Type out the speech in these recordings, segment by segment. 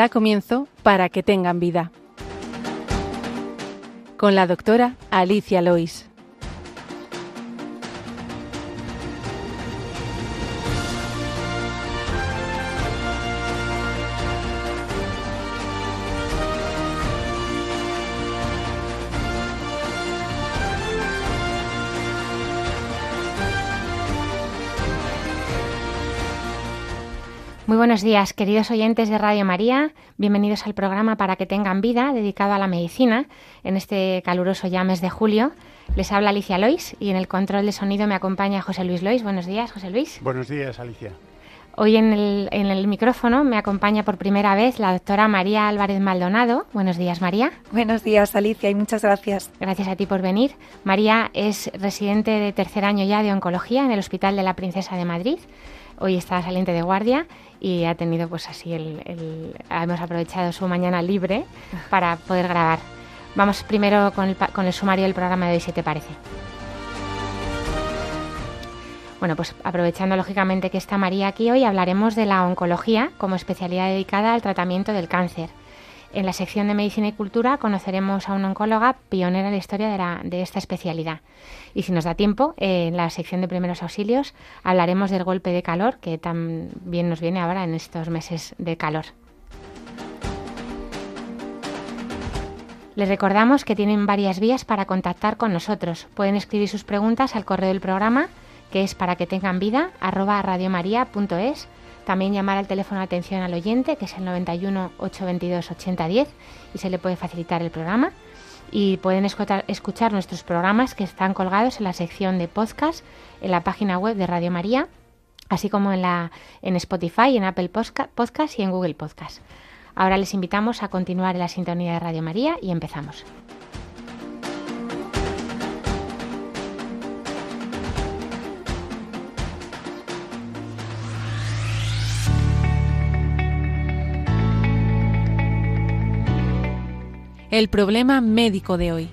da comienzo para que tengan vida. Con la doctora Alicia Lois. Buenos días, queridos oyentes de Radio María. Bienvenidos al programa Para que tengan vida, dedicado a la medicina, en este caluroso ya mes de julio. Les habla Alicia Lois y en el control de sonido me acompaña José Luis Lois. Buenos días, José Luis. Buenos días, Alicia. Hoy en el, micrófono me acompaña por primera vez la doctora María Álvarez Maldonado. Buenos días, María. Buenos días, Alicia, y muchas gracias. Gracias a ti por venir. María es residente de tercer año ya de oncología en el Hospital de la Princesa de Madrid. Hoy está saliente de guardia y ha tenido pues así el, hemos aprovechado su mañana libre para poder grabar. Vamos primero con el, con el sumario del programa de hoy, si te parece. Bueno, pues aprovechando lógicamente que está María aquí hoy, hablaremos de la oncología como especialidad dedicada al tratamiento del cáncer. En la sección de Medicina y Cultura conoceremos a una oncóloga pionera en la historia de, esta especialidad. Y si nos da tiempo, en la sección de primeros auxilios hablaremos del golpe de calor, que también nos viene ahora en estos meses de calor. Les recordamos que tienen varias vías para contactar con nosotros. Pueden escribir sus preguntas al correo del programa, que es para que tengan vida, arroba radiomaria.es también llamar al teléfono de atención al oyente, que es el 91 822 8010, y se le puede facilitar el programa. Y pueden escuchar, nuestros programas que están colgados en la sección de podcast, en la página web de Radio María, así como en, la, en Spotify, en Apple Podcast y en Google Podcast. Ahora les invitamos a continuar en la sintonía de Radio María y empezamos. el problema médico de hoy.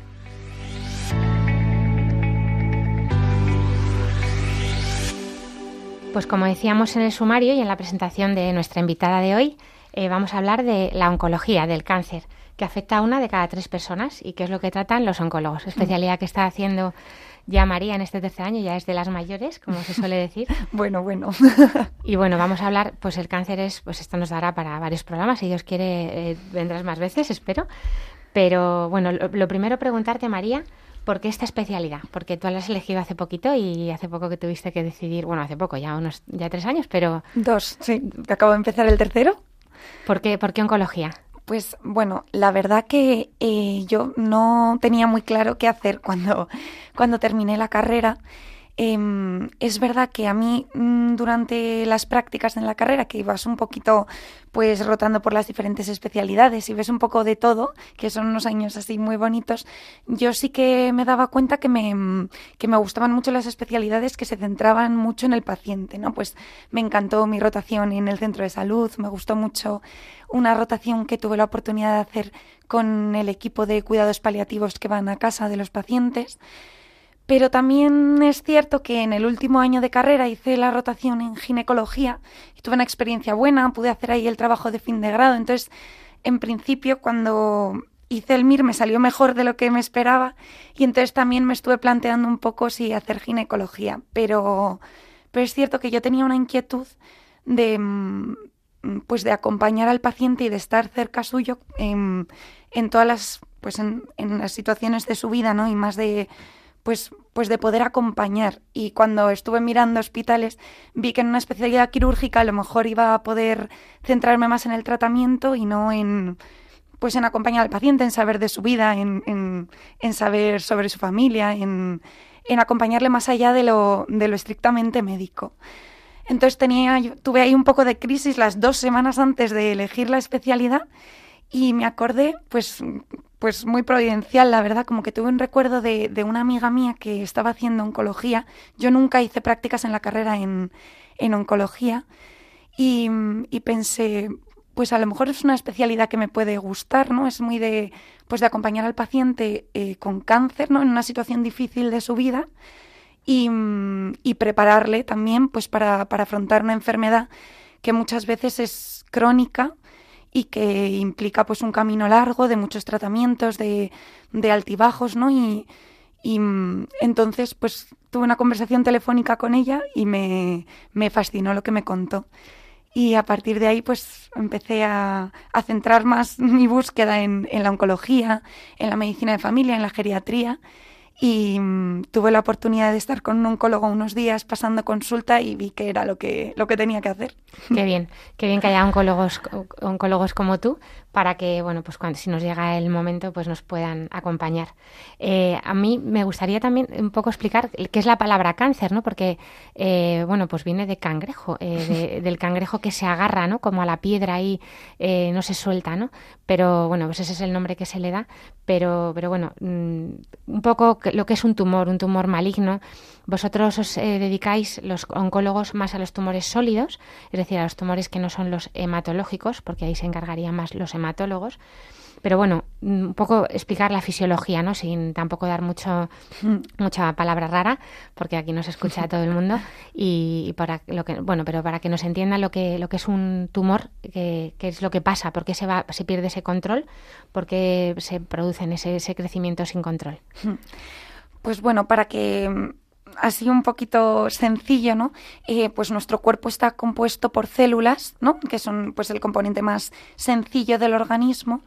Pues como decíamos en el sumario y en la presentación de nuestra invitada de hoy, eh, vamos a hablar de la oncología, del cáncer, que afecta a una de cada tres personas y que es lo que tratan los oncólogos, mm. especialidad que está haciendo ya María en este tercer año ya es de las mayores, como se suele decir. bueno, bueno. y bueno, vamos a hablar, pues el cáncer es, pues esto nos dará para varios programas, si Dios quiere eh, vendrás más veces, espero. Pero bueno, lo, primero preguntarte, María, ¿Por qué esta especialidad? Porque tú la has elegido hace poquito y hace poco que tuviste que decidir, bueno, hace poco, ya unos ya tres años, pero... Dos, sí, acabo de empezar el tercero. ¿Por qué, ¿Por qué oncología? Pues bueno, la verdad que eh, yo no tenía muy claro qué hacer cuando, cuando terminé la carrera. Em, es verdad que a mí mm, durante las prácticas en la carrera, que ibas un poquito pues rotando por las diferentes especialidades y ves un poco de todo, que son unos años así muy bonitos, yo sí que me daba cuenta que me, mm, que me gustaban mucho las especialidades que se centraban mucho en el paciente, ¿no? Pues me encantó mi rotación en el centro de salud, me gustó mucho una rotación que tuve la oportunidad de hacer con el equipo de cuidados paliativos que van a casa de los pacientes. Pero también es cierto que en el último año de carrera hice la rotación en ginecología y tuve una experiencia buena, pude hacer ahí el trabajo de fin de grado. Entonces, en principio, cuando hice el MIR me salió mejor de lo que me esperaba y entonces también me estuve planteando un poco si hacer ginecología. Pero, es cierto que yo tenía una inquietud de mm, pues de acompañar al paciente y de estar cerca suyo em, en, todas las pues en las situaciones de su vida, ¿no? Y más de pues, pues, de poder acompañar. Y cuando estuve mirando hospitales, vi que en una especialidad quirúrgica a lo mejor iba a poder centrarme más en el tratamiento y no en pues en acompañar al paciente, en saber de su vida, en, saber sobre su familia, en, en acompañarle más allá de lo, de lo estrictamente médico. Entonces tenía, tuve ahí un poco de crisis las dos semanas antes de elegir la especialidad y me acordé, pues pues muy providencial, la verdad, como que tuve un recuerdo de, de, una amiga mía que estaba haciendo oncología. Yo nunca hice prácticas en la carrera en, oncología y, pensé, pues a lo mejor es una especialidad que me puede gustar, ¿no? Es muy de, pues de acompañar al paciente eh, con cáncer, ¿no? En una situación difícil de su vida y, y prepararle también, pues para, para afrontar una enfermedad que muchas veces es crónica y que implica pues un camino largo de muchos tratamientos, de, altibajos, ¿no? Y, y, mm, entonces pues tuve una conversación telefónica con ella y me, me fascinó lo que me contó. Y a partir de ahí, pues empecé a, centrar más mi búsqueda en, en, la oncología, en la medicina de familia, en la geriatría y mm, tuve la oportunidad de estar con un oncólogo unos días pasando consulta y vi que era lo que, lo que tenía que hacer. Qué bien, qué bien que haya oncólogos, oncólogos como tú, para que, bueno, pues cuando, si nos llega el momento, pues nos puedan acompañar. Eh, a mí me gustaría también un poco explicar qué es la palabra cáncer, ¿no? Porque, eh, bueno, pues viene de cangrejo, eh, del cangrejo que se agarra, ¿no? Como a la piedra y no se suelta, ¿no? Pero, bueno, pues ese es el nombre que se le da. Pero, pero bueno, mm, un poco lo que es un tumor, un tumor maligno vosotros os eh, dedicáis, los oncólogos, más a los tumores sólidos, es decir, a los tumores que no son los hematológicos, porque ahí se encargarían más los hematólogos. Pero bueno, mm, un poco explicar la fisiología, ¿no? Sin tampoco dar mucho, mucha palabra rara, porque aquí nos escucha todo el mundo. Y, para lo que, bueno, pero para que nos entienda lo que, lo que es un tumor, qué que es lo que pasa, por qué se, va, se pierde ese control, por qué se producen ese crecimiento sin control. Pues bueno, para que así un poquito sencillo, ¿no? Eh, pues nuestro cuerpo está compuesto por células, ¿no? Que son pues el componente más sencillo del organismo.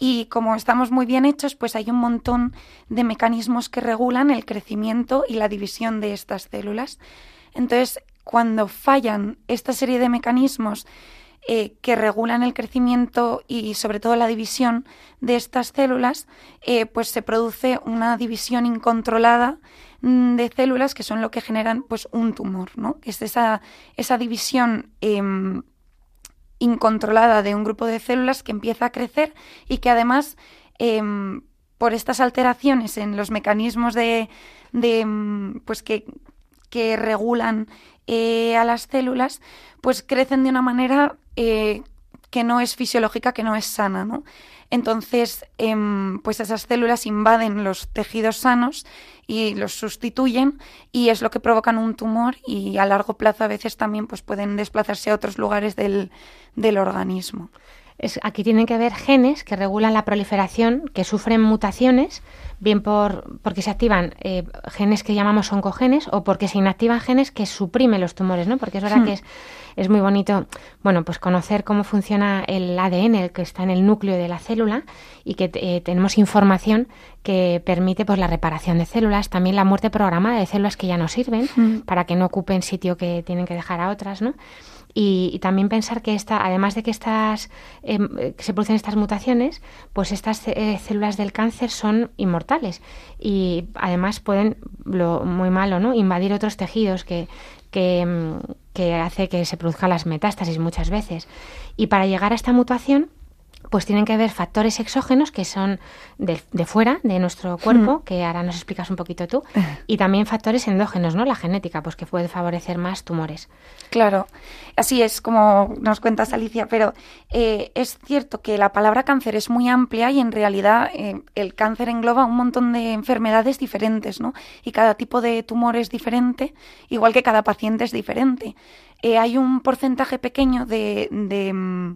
Y como estamos muy bien hechos, pues hay un montón de mecanismos que regulan el crecimiento y la división de estas células. Entonces, cuando fallan esta serie de mecanismos eh, que regulan el crecimiento y sobre todo la división de estas células, eh, pues se produce una división incontrolada Mm, de células que son lo que generan pues, un tumor, ¿no? Es esa, división em, incontrolada de un grupo de células que empieza a crecer y que además em, por estas alteraciones en los mecanismos de, de em, pues que, que regulan eh, a las células, pues crecen de una manera eh, que no es fisiológica, que no es sana, ¿no? Entonces, em, pues esas células invaden los tejidos sanos y los sustituyen y es lo que provocan un tumor y a largo plazo a veces también pues, pueden desplazarse a otros lugares del, del organismo aquí tienen que haber genes que regulan la proliferación, que sufren mutaciones, bien por, porque se activan eh, genes que llamamos oncogenes o porque se inactivan genes que suprimen los tumores, ¿no? Porque es verdad que hmm. es, es, muy bonito, bueno, pues conocer cómo funciona el ADN, el que está en el núcleo de la célula y que eh, tenemos información que permite pues la reparación de células, también la muerte programada de células que ya no sirven hmm. para que no ocupen sitio que tienen que dejar a otras, ¿no? Y, también pensar que esta, además de que estas, em, se producen estas mutaciones, pues estas eh, células del cáncer son inmortales y además pueden, lo muy malo, ¿no? invadir otros tejidos que, que, em, que hace que se produzcan las metástasis muchas veces. Y para llegar a esta mutación, pues tienen que ver factores exógenos que son de, fuera de nuestro cuerpo, hmm. que ahora nos explicas un poquito tú, y también factores endógenos, ¿no? La genética, pues que puede favorecer más tumores. Claro, así es como nos cuentas Alicia, pero eh, es cierto que la palabra cáncer es muy amplia y en realidad eh, el cáncer engloba un montón de enfermedades diferentes, ¿no? Y cada tipo de tumor es diferente, igual que cada paciente es diferente. Eh, hay un porcentaje pequeño de, mm,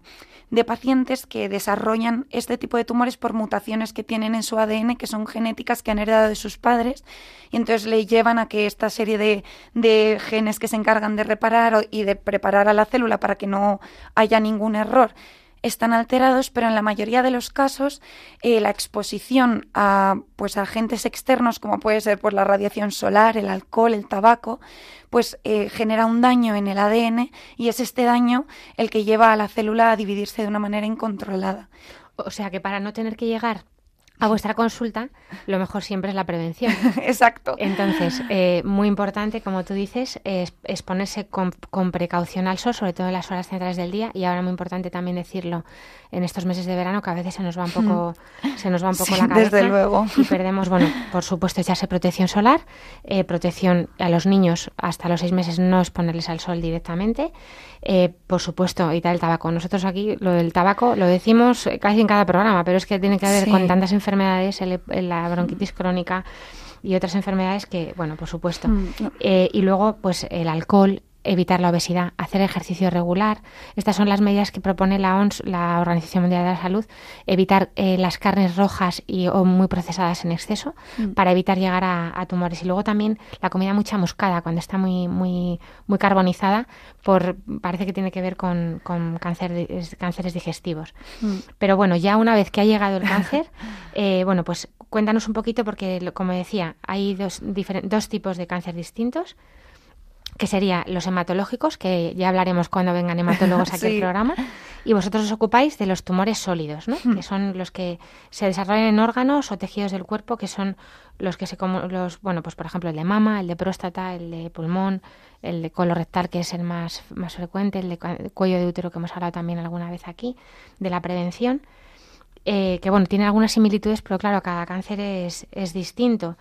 pacientes que desarrollan este tipo de tumores por mutaciones que tienen en su ADN, que son genéticas que han heredado de sus padres, y entonces le llevan a que esta serie de, de genes que se encargan de reparar y de preparar a la célula para que no haya ningún error están alterados, pero en la mayoría de los casos eh, la exposición a pues agentes externos, como puede ser pues, la radiación solar, el alcohol, el tabaco, pues eh, genera un daño en el ADN y es este daño el que lleva a la célula a dividirse de una manera incontrolada. O sea que para no tener que llegar a vuestra consulta, lo mejor siempre es la prevención. Exacto. Entonces, eh, muy importante, como tú dices, es, con, precaución al sol, sobre todo en las horas centrales del día. Y ahora muy importante también decirlo en estos meses de verano, que a veces se nos va un poco, se nos va un poco la cabeza. Desde luego. Y perdemos, bueno, por supuesto, echarse protección solar, eh, protección a los niños hasta los seis meses, no exponerles al sol directamente. Eh, por supuesto, evitar el tabaco. Nosotros aquí lo del tabaco lo decimos casi en cada programa, pero es que tiene que ver con tantas enfermedades enfermedades, la bronquitis mm. crónica y otras enfermedades que, bueno, por supuesto. Mm, eh, y luego, pues el alcohol evitar la obesidad, hacer ejercicio regular. Estas son las medidas que propone la OMS, la Organización Mundial de la Salud, evitar eh, las carnes rojas y, o muy procesadas en exceso mm. para evitar llegar a, tumores. Y luego también la comida muy chamuscada, cuando está muy, muy, muy carbonizada, por, parece que tiene que ver con, cáncer, cánceres digestivos. Mm. Pero bueno, ya una vez que ha llegado el cáncer, eh, bueno, pues cuéntanos un poquito porque, como decía, hay dos, dos tipos de cáncer distintos que sería los hematológicos, que ya hablaremos cuando vengan hematólogos aquí al programa, y vosotros os ocupáis de los tumores sólidos, ¿no? Hmm. que son los que se desarrollan en órganos o tejidos del cuerpo, que son los que se los bueno, pues por ejemplo el de mama, el de próstata, el de pulmón, el de colorectal que es el más más frecuente, el de cuello de útero que hemos hablado también alguna vez aquí, de la prevención. Eh, que bueno, tiene algunas similitudes, pero claro, cada cáncer es, distinto.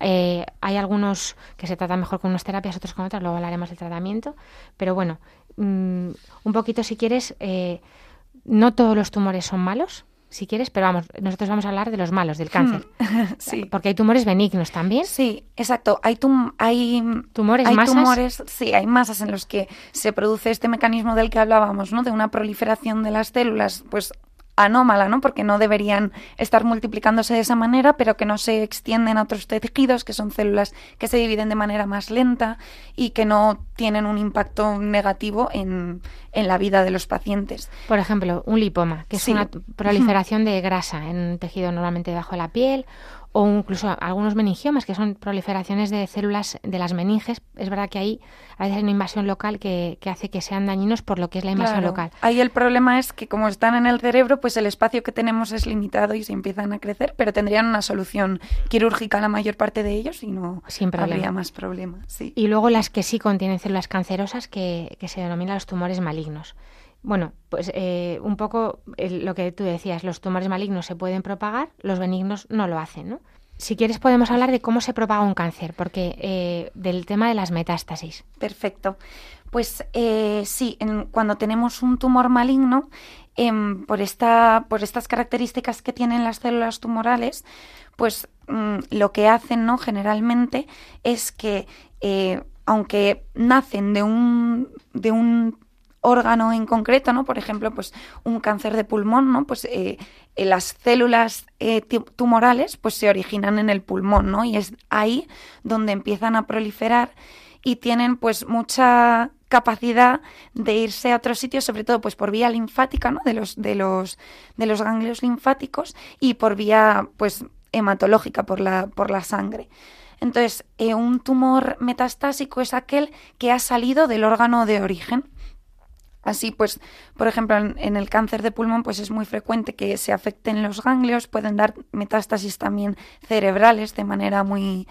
Eh, hay algunos que se tratan mejor con unas terapias, otros con otras, luego hablaremos del tratamiento, pero bueno, mm, un poquito si quieres, eh, no todos los tumores son malos, si quieres, pero vamos, nosotros vamos a hablar de los malos, del hmm. cáncer. Sí. Porque hay tumores benignos también. Sí, exacto. Hay, tum hay tumores, hay masas? Tumores, sí, hay masas en los que se produce este mecanismo del que hablábamos, ¿no? De una proliferación de las células, pues anómala, ¿no? Porque no deberían estar multiplicándose de esa manera, pero que no se extienden a otros tejidos, que son células que se dividen de manera más lenta y que no tienen un impacto negativo en, la vida de los pacientes. Por ejemplo, un lipoma, que es una proliferación de grasa en un tejido normalmente bajo la piel o incluso algunos meningiomas, que son proliferaciones de células de las meninges. Es verdad que ahí a veces hay una invasión local que, hace que sean dañinos por lo que es la invasión local. Ahí el problema es que como están en el cerebro, pues el espacio que tenemos es limitado y se empiezan a crecer, pero tendrían una solución quirúrgica la mayor parte de ellos y no habría más problemas. Y luego las que sí contienen células cancerosas, que, que se denominan los tumores malignos. Bueno, pues eh, un poco lo que tú decías, los tumores malignos se pueden propagar, los benignos no lo hacen, ¿no? Si quieres podemos hablar de cómo se propaga un cáncer, porque eh, del tema de las metástasis. Perfecto. Pues eh, sí, cuando tenemos un tumor maligno, em, por, esta, por estas características que tienen las células tumorales, pues mm, lo que hacen, ¿no? Generalmente es que eh, aunque nacen de un, de un órgano en concreto, ¿no? Por ejemplo, pues un cáncer de pulmón, ¿no? Pues eh, eh, las células eh, tumorales pues se originan en el pulmón, ¿no? Y es ahí donde empiezan a proliferar y tienen pues mucha capacidad de irse a otros sitios, sobre todo pues por vía linfática, ¿no? De los, de los, de los ganglios linfáticos y por vía pues hematológica, por la, por la sangre. Entonces, un tumor metastásico es aquel que ha salido del órgano de origen. Así pues, por ejemplo, en, el cáncer de pulmón pues es muy frecuente que se afecten los ganglios, pueden dar metástasis también cerebrales de manera muy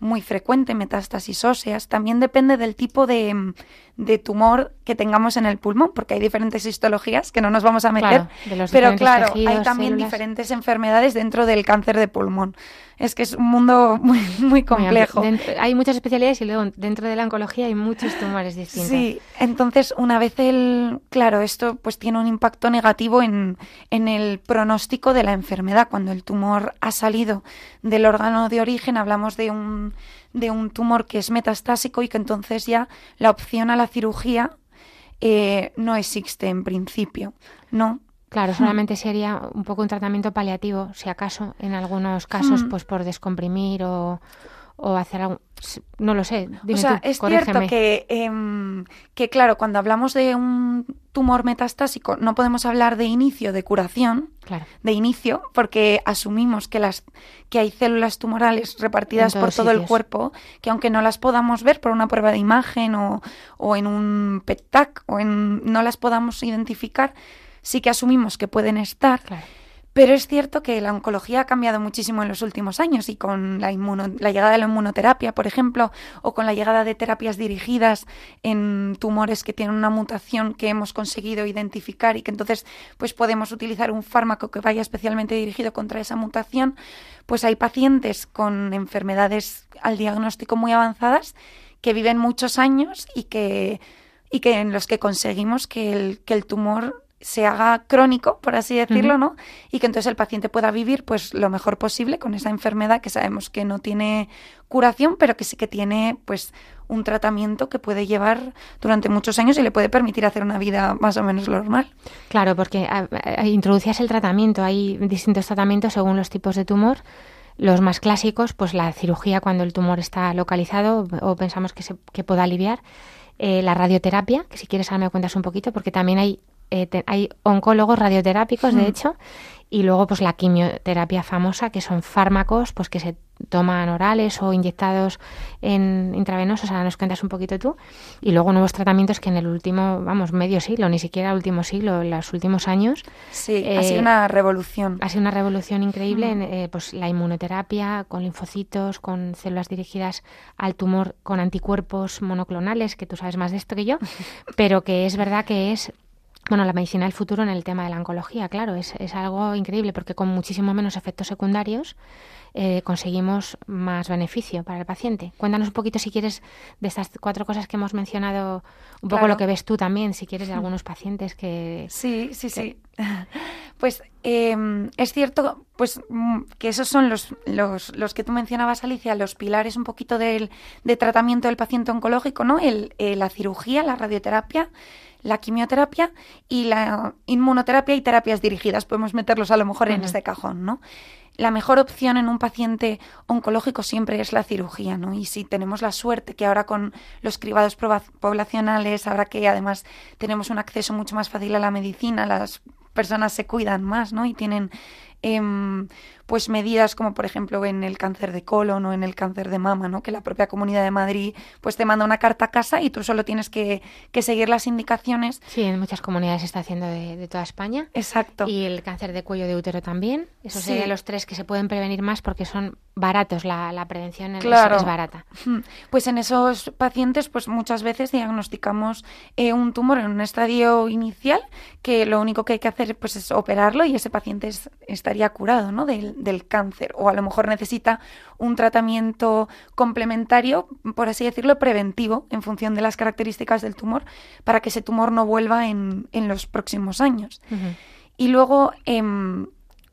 muy frecuente, metástasis óseas. También depende del tipo de, de tumor que tengamos en el pulmón, porque hay diferentes histologías que no nos vamos a meter, pero claro, hay también diferentes enfermedades dentro del cáncer de pulmón. Es que es un mundo muy, muy complejo. hay muchas especialidades y luego dentro de la oncología hay muchos tumores distintos. Sí, entonces una vez el, claro, esto pues tiene un impacto negativo en el pronóstico de la enfermedad. Cuando el tumor ha salido del órgano de origen, hablamos de un de un tumor que es metastásico y que entonces ya la opción a la cirugía eh, no existe en principio, ¿no? Claro, hmm. solamente sería un poco un tratamiento paliativo, si acaso, en algunos casos, hmm. pues por descomprimir o, o hacer algo, no lo sé. o sea, es cierto que, em, que, claro, cuando hablamos de un tumor metastásico no podemos hablar de inicio de curación, de inicio, porque asumimos que, las, que hay células tumorales repartidas por todo el cuerpo, que aunque no las podamos ver por una prueba de imagen o, o en un PET-TAC, o en, no las podamos identificar, sí que asumimos que pueden estar. Pero es cierto que la oncología ha cambiado muchísimo en los últimos años y con la, la, llegada de la inmunoterapia, por ejemplo, o con la llegada de terapias dirigidas en tumores que tienen una mutación que hemos conseguido identificar y que entonces pues podemos utilizar un fármaco que vaya especialmente dirigido contra esa mutación, pues hay pacientes con enfermedades al diagnóstico muy avanzadas que viven muchos años y que, y que en los que conseguimos que el, que el tumor se haga crónico, por así decirlo, ¿no? Y que entonces el paciente pueda vivir pues lo mejor posible con esa enfermedad que sabemos que no tiene curación, pero que sí que tiene pues un tratamiento que puede llevar durante muchos años y le puede permitir hacer una vida más o menos normal. Claro, porque introducías el tratamiento, hay distintos tratamientos según los tipos de tumor. Los más clásicos, pues la cirugía cuando el tumor está localizado o pensamos que se pueda aliviar. Eh, la radioterapia, que si quieres ahora me cuentas un poquito, porque también hay eh, hay oncólogos radioterápicos, de hecho, y luego pues la quimioterapia famosa, que son fármacos pues que se toman orales o inyectados en intravenosos, ahora nos cuentas un poquito tú, y luego nuevos tratamientos que en el último, vamos, medio siglo, ni siquiera último siglo, en los últimos años. Sí, ha eh, sido una revolución. Ha sido una revolución increíble, en, eh, pues la inmunoterapia con linfocitos, con células dirigidas al tumor, con anticuerpos monoclonales, que tú sabes más de esto que yo, pero que es verdad que es bueno, la medicina del futuro en el tema de la oncología, claro, es, algo increíble porque con muchísimo menos efectos secundarios eh, conseguimos más beneficio para el paciente. Cuéntanos un poquito, si quieres, de estas cuatro cosas que hemos mencionado, un poco lo que ves tú también, si quieres, de algunos pacientes que... Sí, sí, sí. Pues em, es cierto pues, mm, que esos son los, los, los, que tú mencionabas, Alicia, los pilares un poquito del de tratamiento del paciente oncológico, ¿no? El, eh, la cirugía, la radioterapia, la quimioterapia y la inmunoterapia y terapias dirigidas. Podemos meterlos a lo mejor en este cajón, ¿no? La mejor opción en un paciente oncológico siempre es la cirugía, ¿no? Y si tenemos la suerte que ahora con los cribados poblacionales, ahora que además tenemos un acceso mucho más fácil a la medicina, las personas se cuidan más, ¿no? Y tienen em, pues medidas como por ejemplo en el cáncer de colon o en el cáncer de mama, ¿no? Que la propia Comunidad de Madrid pues te manda una carta a casa y tú solo tienes que, seguir las indicaciones. Sí, en muchas comunidades se está haciendo de, toda España. Exacto. Y el cáncer de cuello de útero también. Esos sí. serían los tres que se pueden prevenir más porque son baratos, la, la prevención claro. es, barata. Pues en esos pacientes pues muchas veces diagnosticamos eh, un tumor en un estadio inicial que lo único que hay que hacer pues es operarlo y ese paciente estaría curado ¿no? del, cáncer o a lo mejor necesita un tratamiento complementario, por así decirlo, preventivo en función de las características del tumor para que ese tumor no vuelva en, los próximos años. Y luego, em,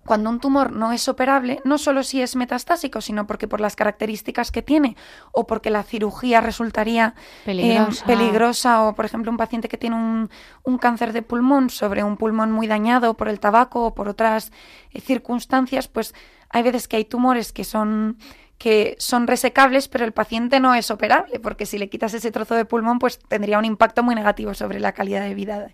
cuando un tumor no es operable, no solo si es metastásico, sino porque por las características que tiene o porque la cirugía resultaría em, peligrosa, o por ejemplo un paciente que tiene un, cáncer de pulmón sobre un pulmón muy dañado por el tabaco o por otras eh, circunstancias, pues hay veces que hay tumores que son que son resecables, pero el paciente no es operable, porque si le quitas ese trozo de pulmón, pues tendría un impacto muy negativo sobre la calidad de vida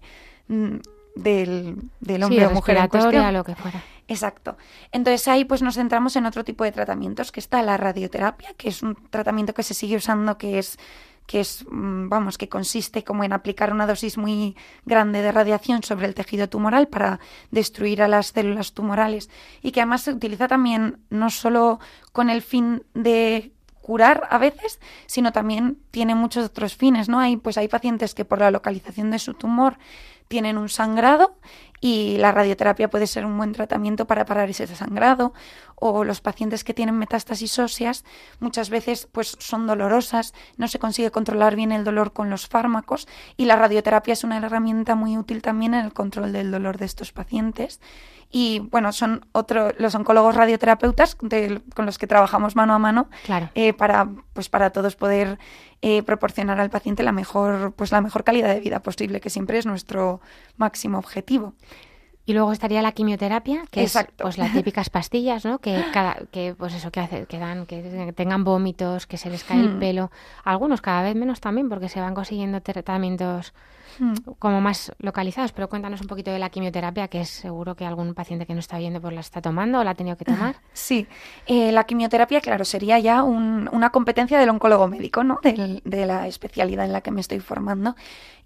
mm, del, hombre o mujer lo que fuera. Exacto. Entonces ahí pues nos centramos en otro tipo de tratamientos, que está la radioterapia, que es un tratamiento que se sigue usando, que es que es, mm, vamos, que consiste como en aplicar una dosis muy grande de radiación sobre el tejido tumoral para destruir a las células tumorales y que además se utiliza también no solo con el fin de curar a veces, sino también tiene muchos otros fines, ¿no? Hay, pues hay pacientes que por la localización de su tumor tienen un sangrado y la radioterapia puede ser un buen tratamiento para parar ese sangrado o los pacientes que tienen metástasis óseas muchas veces pues son dolorosas, no se consigue controlar bien el dolor con los fármacos y la radioterapia es una herramienta muy útil también en el control del dolor de estos pacientes. Y bueno, son otro, los oncólogos radioterapeutas con los que trabajamos mano a mano claro. Eh, para, pues para todos poder eh, proporcionar al paciente la mejor, pues la mejor calidad de vida posible, que siempre es nuestro máximo objetivo. Y luego estaría la quimioterapia, que es pues, las típicas pastillas, ¿no? Que cada, que pues eso que que dan, que tengan vómitos, que se les cae el hmm. pelo. Algunos cada vez menos también, porque se van consiguiendo tratamientos como más localizados, pero cuéntanos un poquito de la quimioterapia, que es seguro que algún paciente que no está viendo por pues, la está tomando o la ha tenido que tomar. Sí, eh, la quimioterapia, claro, sería ya una competencia del oncólogo médico, ¿no? de la especialidad en la que me estoy formando.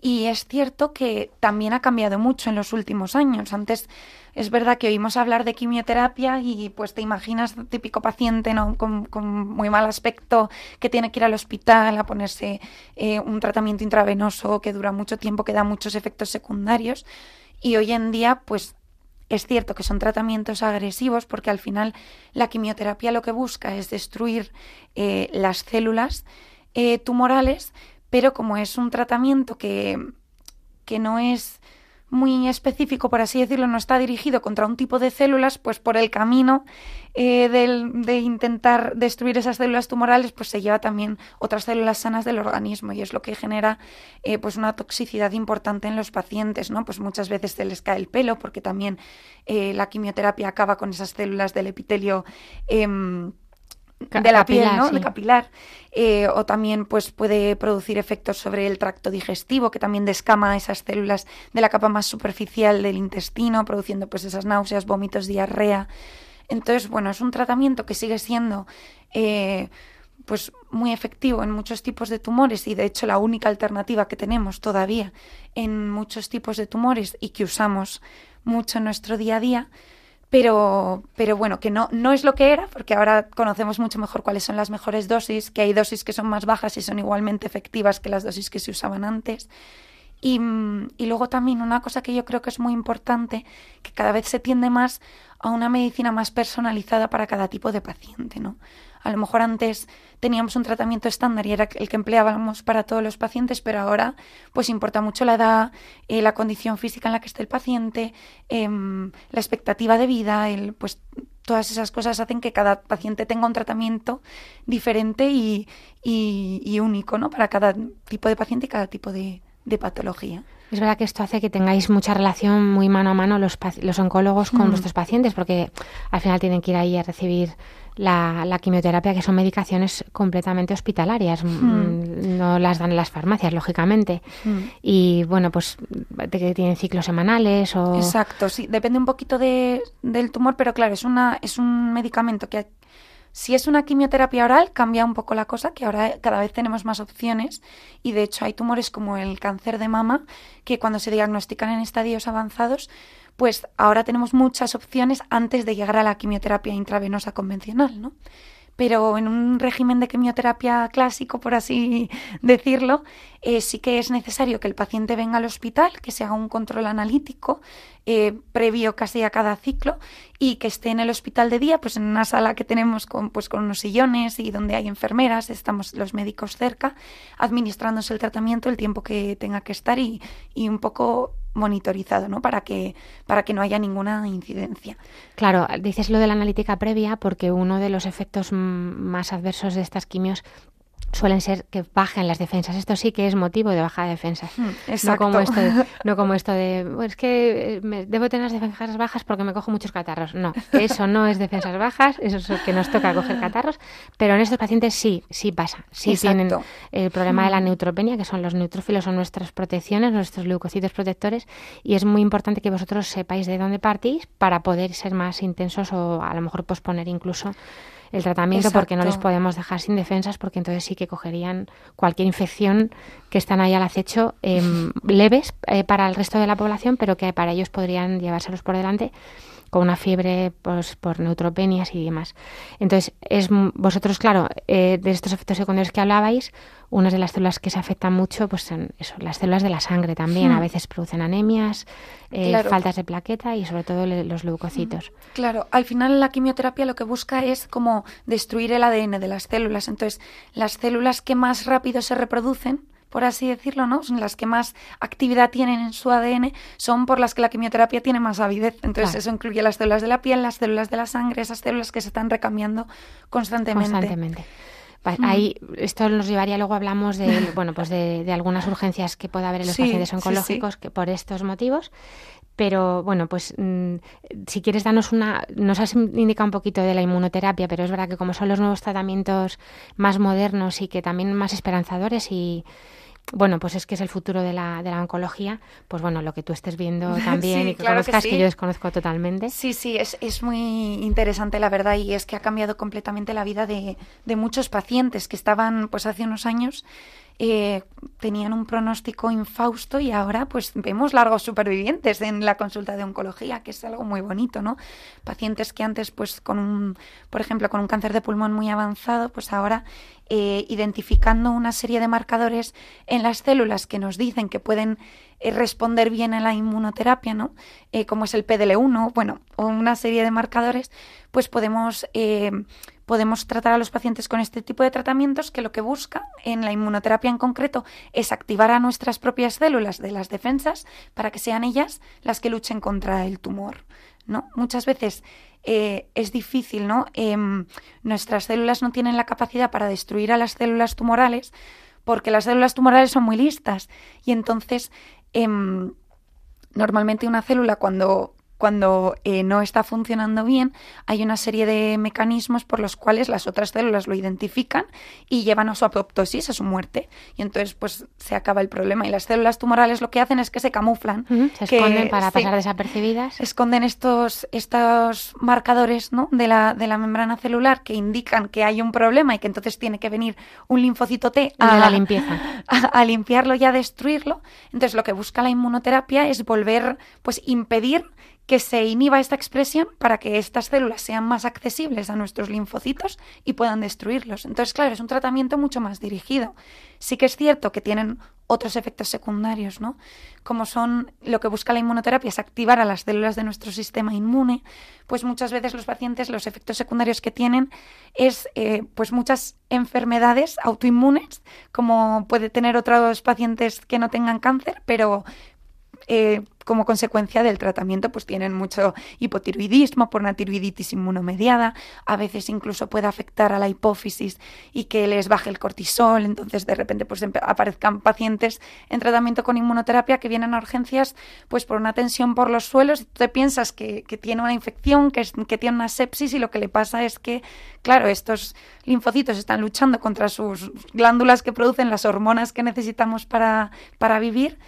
Y es cierto que también ha cambiado mucho en los últimos años. Antes es verdad que oímos hablar de quimioterapia y pues te imaginas típico paciente ¿no? con, muy mal aspecto que tiene que ir al hospital a ponerse eh, un tratamiento intravenoso que dura mucho tiempo que da muchos efectos secundarios y hoy en día pues es cierto que son tratamientos agresivos porque al final la quimioterapia lo que busca es destruir eh, las células eh, tumorales, pero como es un tratamiento que, que no es muy específico, por así decirlo, no está dirigido contra un tipo de células, pues por el camino eh, de intentar destruir esas células tumorales, pues se lleva también otras células sanas del organismo y es lo que genera eh, pues una toxicidad importante en los pacientes, ¿no? Pues muchas veces se les cae el pelo porque también eh, la quimioterapia acaba con esas células del epitelio em, de la piel, ¿no? De capilar. Eh, o también pues, puede producir efectos sobre el tracto digestivo, que también descama esas células de la capa más superficial del intestino, produciendo pues esas náuseas, vómitos, diarrea. Entonces, bueno, es un tratamiento que sigue siendo eh, pues muy efectivo en muchos tipos de tumores y de hecho la única alternativa que tenemos todavía en muchos tipos de tumores y que usamos mucho en nuestro día a día pero, pero bueno, que no, no es lo que era, porque ahora conocemos mucho mejor cuáles son las mejores dosis, que hay dosis que son más bajas y son igualmente efectivas que las dosis que se usaban antes. Y, y, luego también una cosa que yo creo que es muy importante, que cada vez se tiende más a una medicina más personalizada para cada tipo de paciente, ¿no? A lo mejor antes teníamos un tratamiento estándar y era el que empleábamos para todos los pacientes, pero ahora pues importa mucho la edad, eh, la condición física en la que esté el paciente, em, la expectativa de vida, el, pues todas esas cosas hacen que cada paciente tenga un tratamiento diferente y, y único, ¿no? Para cada tipo de paciente y cada tipo de, de patología. Es verdad que esto hace que tengáis mucha relación muy mano a mano los, oncólogos con mm. vuestros pacientes, porque al final tienen que ir ahí a recibir la, quimioterapia, que son medicaciones completamente hospitalarias. Mm. Mm, no las dan las farmacias, lógicamente. Y bueno, pues que tienen ciclos semanales o... Exacto, sí, depende un poquito de, del tumor, pero claro, es, una, es un medicamento que si es una quimioterapia oral, cambia un poco la cosa, que ahora cada vez tenemos más opciones y de hecho hay tumores como el cáncer de mama, que cuando se diagnostican en estadios avanzados, pues ahora tenemos muchas opciones antes de llegar a la quimioterapia intravenosa convencional, ¿no? pero en un régimen de quimioterapia clásico, por así decirlo, eh, sí que es necesario que el paciente venga al hospital, que se haga un control analítico eh, previo casi a cada ciclo y que esté en el hospital de día, pues en una sala que tenemos con, pues, con unos sillones y donde hay enfermeras, estamos los médicos cerca, administrándose el tratamiento el tiempo que tenga que estar y, y un poco monitorizado, ¿no? Para que, para que no haya ninguna incidencia. Claro, dices lo de la analítica previa porque uno de los efectos más adversos de estas quimios suelen ser que bajen las defensas. Esto sí que es motivo de baja de defensas. Hmm, no como esto de, no como esto de es que eh, debo tener las defensas bajas porque me cojo muchos catarros. No, eso no es defensas bajas, eso es que nos toca coger catarros, pero en estos pacientes sí, sí pasa. Sí tienen el problema de la neutropenia, que son los neutrófilos, son nuestras protecciones, nuestros leucocitos protectores, y es muy importante que vosotros sepáis de dónde partís para poder ser más intensos o a lo mejor posponer incluso el tratamiento porque no les podemos dejar sin defensas porque entonces sí que cogerían cualquier infección que están ahí al acecho em, leves eh, para el resto de la población, pero que para ellos podrían llevárselos por delante con una fiebre pues, por neutropenias y demás. Entonces, es, vosotros, claro, eh, de estos efectos secundarios que hablabais, unas de las células que se afectan mucho pues son las células de la sangre también. Hmm. A veces producen anemias, eh, faltas de plaqueta y sobre todo los leucocitos. Mm, claro, al final la quimioterapia lo que busca es como destruir el ADN de las células. Entonces, las células que más rápido se reproducen, por así decirlo, ¿no? Son las que más actividad tienen en su ADN, son por las que la quimioterapia tiene más avidez. Entonces, eso incluye las células de la piel, las células de la sangre, esas células que se están recambiando constantemente. Constantemente. Ahí, esto nos llevaría, luego hablamos de, bueno, pues de, algunas urgencias que pueda haber en los pacientes oncológicos Que por estos motivos. Pero bueno, pues mm, si quieres darnos una, nos has indicado un poquito de la inmunoterapia, pero es verdad que como son los nuevos tratamientos más modernos y que también más esperanzadores y bueno, pues es que es el futuro de la, de la oncología, pues bueno, lo que tú estés viendo también y que conozcas, que, que, yo desconozco totalmente. Sí, sí, es, muy interesante la verdad y es que ha cambiado completamente la vida de, de muchos pacientes que estaban pues hace unos años eh, tenían un pronóstico infausto y ahora pues vemos largos supervivientes en la consulta de oncología, que es algo muy bonito, ¿no? Pacientes que antes pues con un, por ejemplo, con un cáncer de pulmón muy avanzado, pues ahora eh, identificando una serie de marcadores en las células que nos dicen que pueden eh, responder bien a la inmunoterapia, ¿no? como es el PDL1, bueno, o una serie de marcadores, pues podemos podemos tratar a los pacientes con este tipo de tratamientos que lo que busca en la inmunoterapia en concreto es activar a nuestras propias células de las defensas para que sean ellas las que luchen contra el tumor. ¿no? Muchas veces eh, es difícil, ¿no? Em, nuestras células no tienen la capacidad para destruir a las células tumorales porque las células tumorales son muy listas y entonces em, normalmente una célula cuando cuando eh, no está funcionando bien, hay una serie de mecanismos por los cuales las otras células lo identifican y llevan a su apoptosis, a su muerte. Y entonces, pues se acaba el problema. Y las células tumorales lo que hacen es que se camuflan. Se esconden para pasar desapercibidas. Esconden estos, estos marcadores de, la, de la membrana celular que indican que hay un problema y que entonces tiene que venir un linfocito T a, la limpieza. a, limpiarlo y a destruirlo. Entonces, lo que busca la inmunoterapia es volver, pues impedir que se inhiba esta expresión para que estas células sean más accesibles a nuestros linfocitos y puedan destruirlos. Entonces, claro, es un tratamiento mucho más dirigido. Sí que es cierto que tienen otros efectos secundarios, ¿no? Como son lo que busca la inmunoterapia es activar a las células de nuestro sistema inmune, pues muchas veces los pacientes los efectos secundarios que tienen es eh, pues muchas enfermedades autoinmunes, como puede tener otros pacientes que no tengan cáncer, pero eh, como consecuencia del tratamiento pues tienen mucho hipotiroidismo por una tiroiditis inmunomediada, a veces incluso puede afectar a la hipófisis y que les baje el cortisol, entonces de repente pues aparezcan pacientes en tratamiento con inmunoterapia que vienen a urgencias pues por una tensión por los suelos y tú te piensas que, tiene una infección, que, que tiene una sepsis y lo que le pasa es que, claro, estos linfocitos están luchando contra sus glándulas que producen las hormonas que necesitamos para, para vivir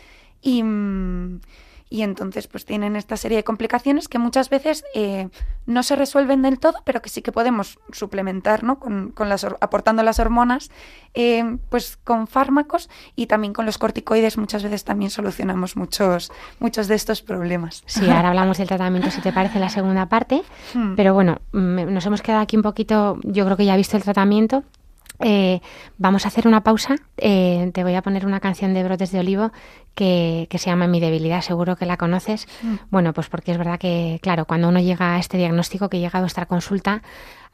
y... Mm, y entonces pues tienen esta serie de complicaciones que muchas veces eh, no se resuelven del todo, pero que sí que podemos suplementar, ¿no? Con, con las, aportando las hormonas, eh, pues con fármacos y también con los corticoides muchas veces también solucionamos muchos, muchos de estos problemas. Sí, ahora hablamos del tratamiento, si te parece, la segunda parte, hmm. pero bueno, nos hemos quedado aquí un poquito, yo creo que ya he visto el tratamiento, eh, vamos a hacer una pausa. te voy a poner una canción de Brotes de Olivo que, se llama Mi debilidad, seguro que la conoces. Mm. Bueno, pues porque es verdad que, claro, cuando uno llega a este diagnóstico que llega a vuestra consulta,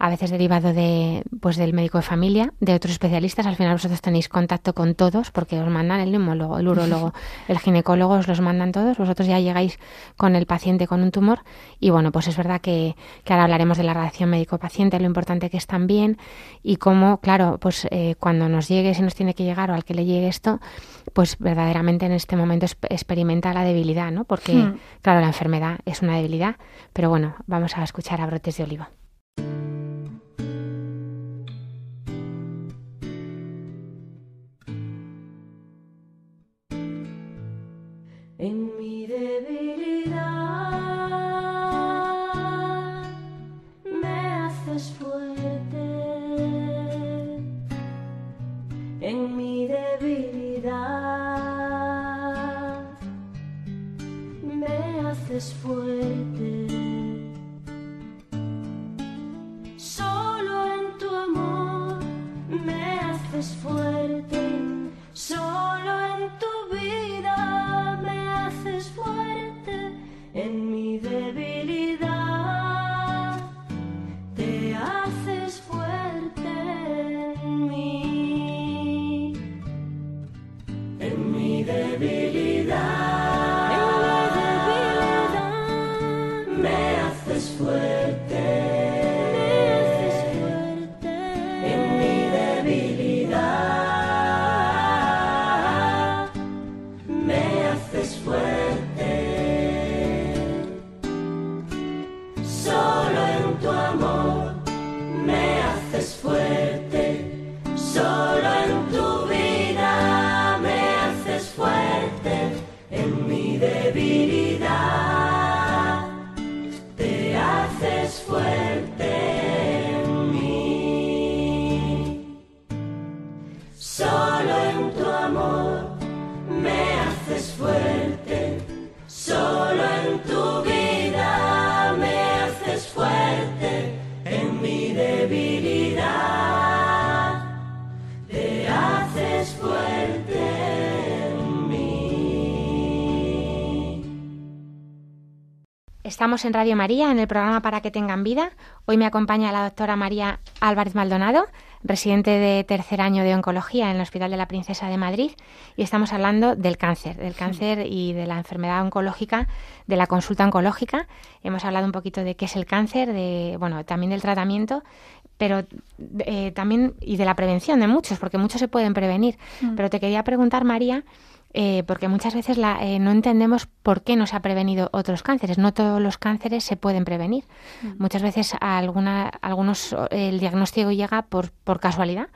a veces derivado de, pues, del médico de familia, de otros especialistas, al final vosotros tenéis contacto con todos porque os mandan el neumólogo, el urologo, el ginecólogo, os los mandan todos, vosotros ya llegáis con el paciente con un tumor y bueno, pues es verdad que, ahora hablaremos de la relación médico-paciente, lo importante que es también y cómo, claro, pues eh, cuando nos llegue, si nos tiene que llegar o al que le llegue esto, pues verdaderamente en este momento experimenta la debilidad, ¿no? Porque, hmm. claro, la enfermedad es una debilidad, pero bueno, vamos a escuchar a Brotes de Oliva. fuerte. Solo en tu amor me haces fuerte. Solo en tu vida me haces fuerte. En mi debilidad. Estamos en Radio María, en el programa Para que tengan vida. Hoy me acompaña la doctora María Álvarez Maldonado, residente de tercer año de oncología en el Hospital de la Princesa de Madrid, y estamos hablando del cáncer, del cáncer y de la enfermedad oncológica, de la consulta oncológica. Hemos hablado un poquito de qué es el cáncer, de bueno, también del tratamiento, pero eh, también y de la prevención de muchos, porque muchos se pueden prevenir. Mm. Pero te quería preguntar, María, eh, porque muchas veces eh, no entendemos por qué no se ha prevenido otros cánceres. No todos los cánceres se pueden prevenir. Mm. Muchas veces alguna, algunos el diagnóstico llega por, casualidad,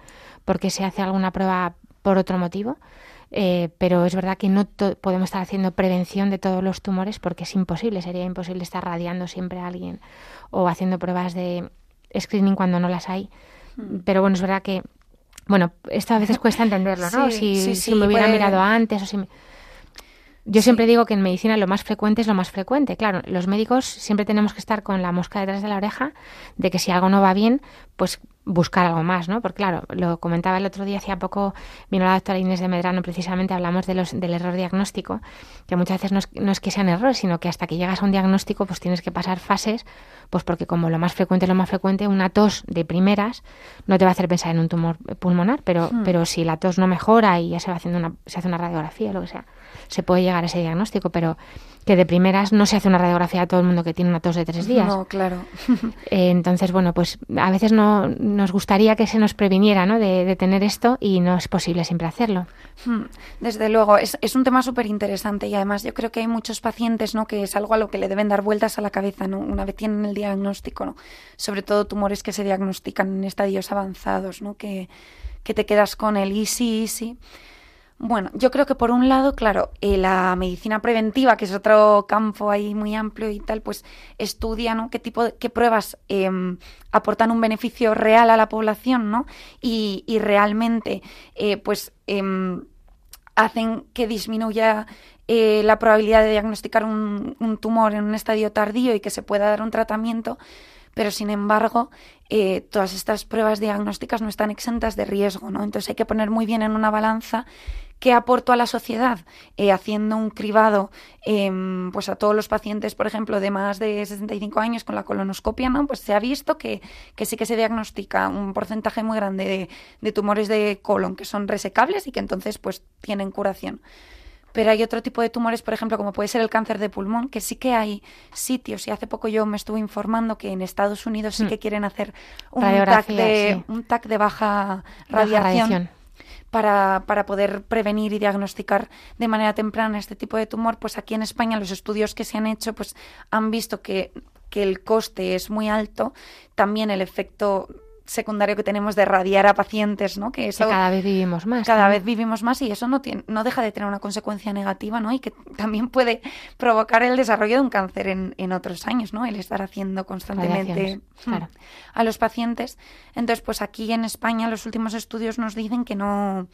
porque se hace alguna prueba por otro motivo. Eh, pero es verdad que no podemos estar haciendo prevención de todos los tumores porque es imposible, sería imposible estar radiando siempre a alguien o haciendo pruebas de screening cuando no las hay. Mm. Pero bueno, es verdad que bueno, esto a veces cuesta entenderlo, ¿no? si, me hubiera mirado antes o si me... Yo siempre digo que en medicina lo más frecuente es lo más frecuente. Claro, los médicos siempre tenemos que estar con la mosca detrás de la oreja de que si algo no va bien, pues buscar algo más, ¿no? Porque claro, lo comentaba el otro día, hacía poco vino la doctora Inés de Medrano, precisamente hablamos de los, del error diagnóstico, que muchas veces no es, que sean errores, sino que hasta que llegas a un diagnóstico pues tienes que pasar fases, pues porque como lo más frecuente es lo más frecuente, una tos de primeras no te va a hacer pensar en un tumor pulmonar, pero, hmm. pero si la tos no mejora y ya se va haciendo una, se hace una radiografía, lo que sea, se puede llegar a ese diagnóstico, pero que de primeras no se hace una radiografía a todo el mundo que tiene una tos de tres días. No, claro. Eh, entonces, bueno, pues a veces no nos gustaría que se nos previniera ¿no? de, tener esto y no es posible siempre hacerlo. Hmm, desde luego, es, un tema súper interesante y además yo creo que hay muchos pacientes ¿no? que es algo a lo que le deben dar vueltas a la cabeza ¿no? una vez tienen el diagnóstico, ¿no? sobre todo tumores que se diagnostican en estadios avanzados, ¿no? que, que te quedas con el y sí, sí. Bueno, yo creo que por un lado, claro, eh, la medicina preventiva, que es otro campo ahí muy amplio y tal, pues estudia ¿no? qué tipo de, qué pruebas em, aportan un beneficio real a la población, ¿no? Y, y realmente, eh, pues em, hacen que disminuya eh, la probabilidad de diagnosticar un, tumor en un estadio tardío y que se pueda dar un tratamiento, pero sin embargo todas estas pruebas diagnósticas no están exentas de riesgo, ¿no? Entonces hay que poner muy bien en una balanza ¿Qué aporto a la sociedad? Eh, haciendo un cribado em, pues a todos los pacientes, por ejemplo, de más de 65 años con la colonoscopia, pues se ha visto que, sí que se diagnostica un porcentaje muy grande de, tumores de colon que son resecables y que entonces pues tienen curación pero hay otro tipo de tumores, por ejemplo, como puede ser el cáncer de pulmón, que sí que hay sitios, y hace poco yo me estuve informando que en Estados Unidos sí mm. que quieren hacer un, TAC de, Baja radiación para, para, poder prevenir y diagnosticar de manera temprana este tipo de tumor, pues aquí en España los estudios que se han hecho pues han visto que, que el coste es muy alto, también el efecto secundario que tenemos de radiar a pacientes, ¿no? Que, eso, cada vez vivimos más. Cada vez vivimos más y eso no, tiene, no deja de tener una consecuencia negativa, ¿no? Y que también puede provocar el desarrollo de un cáncer en, otros años, ¿no? El estar haciendo constantemente mm, a los pacientes. Entonces, pues aquí en España los últimos estudios nos dicen que no,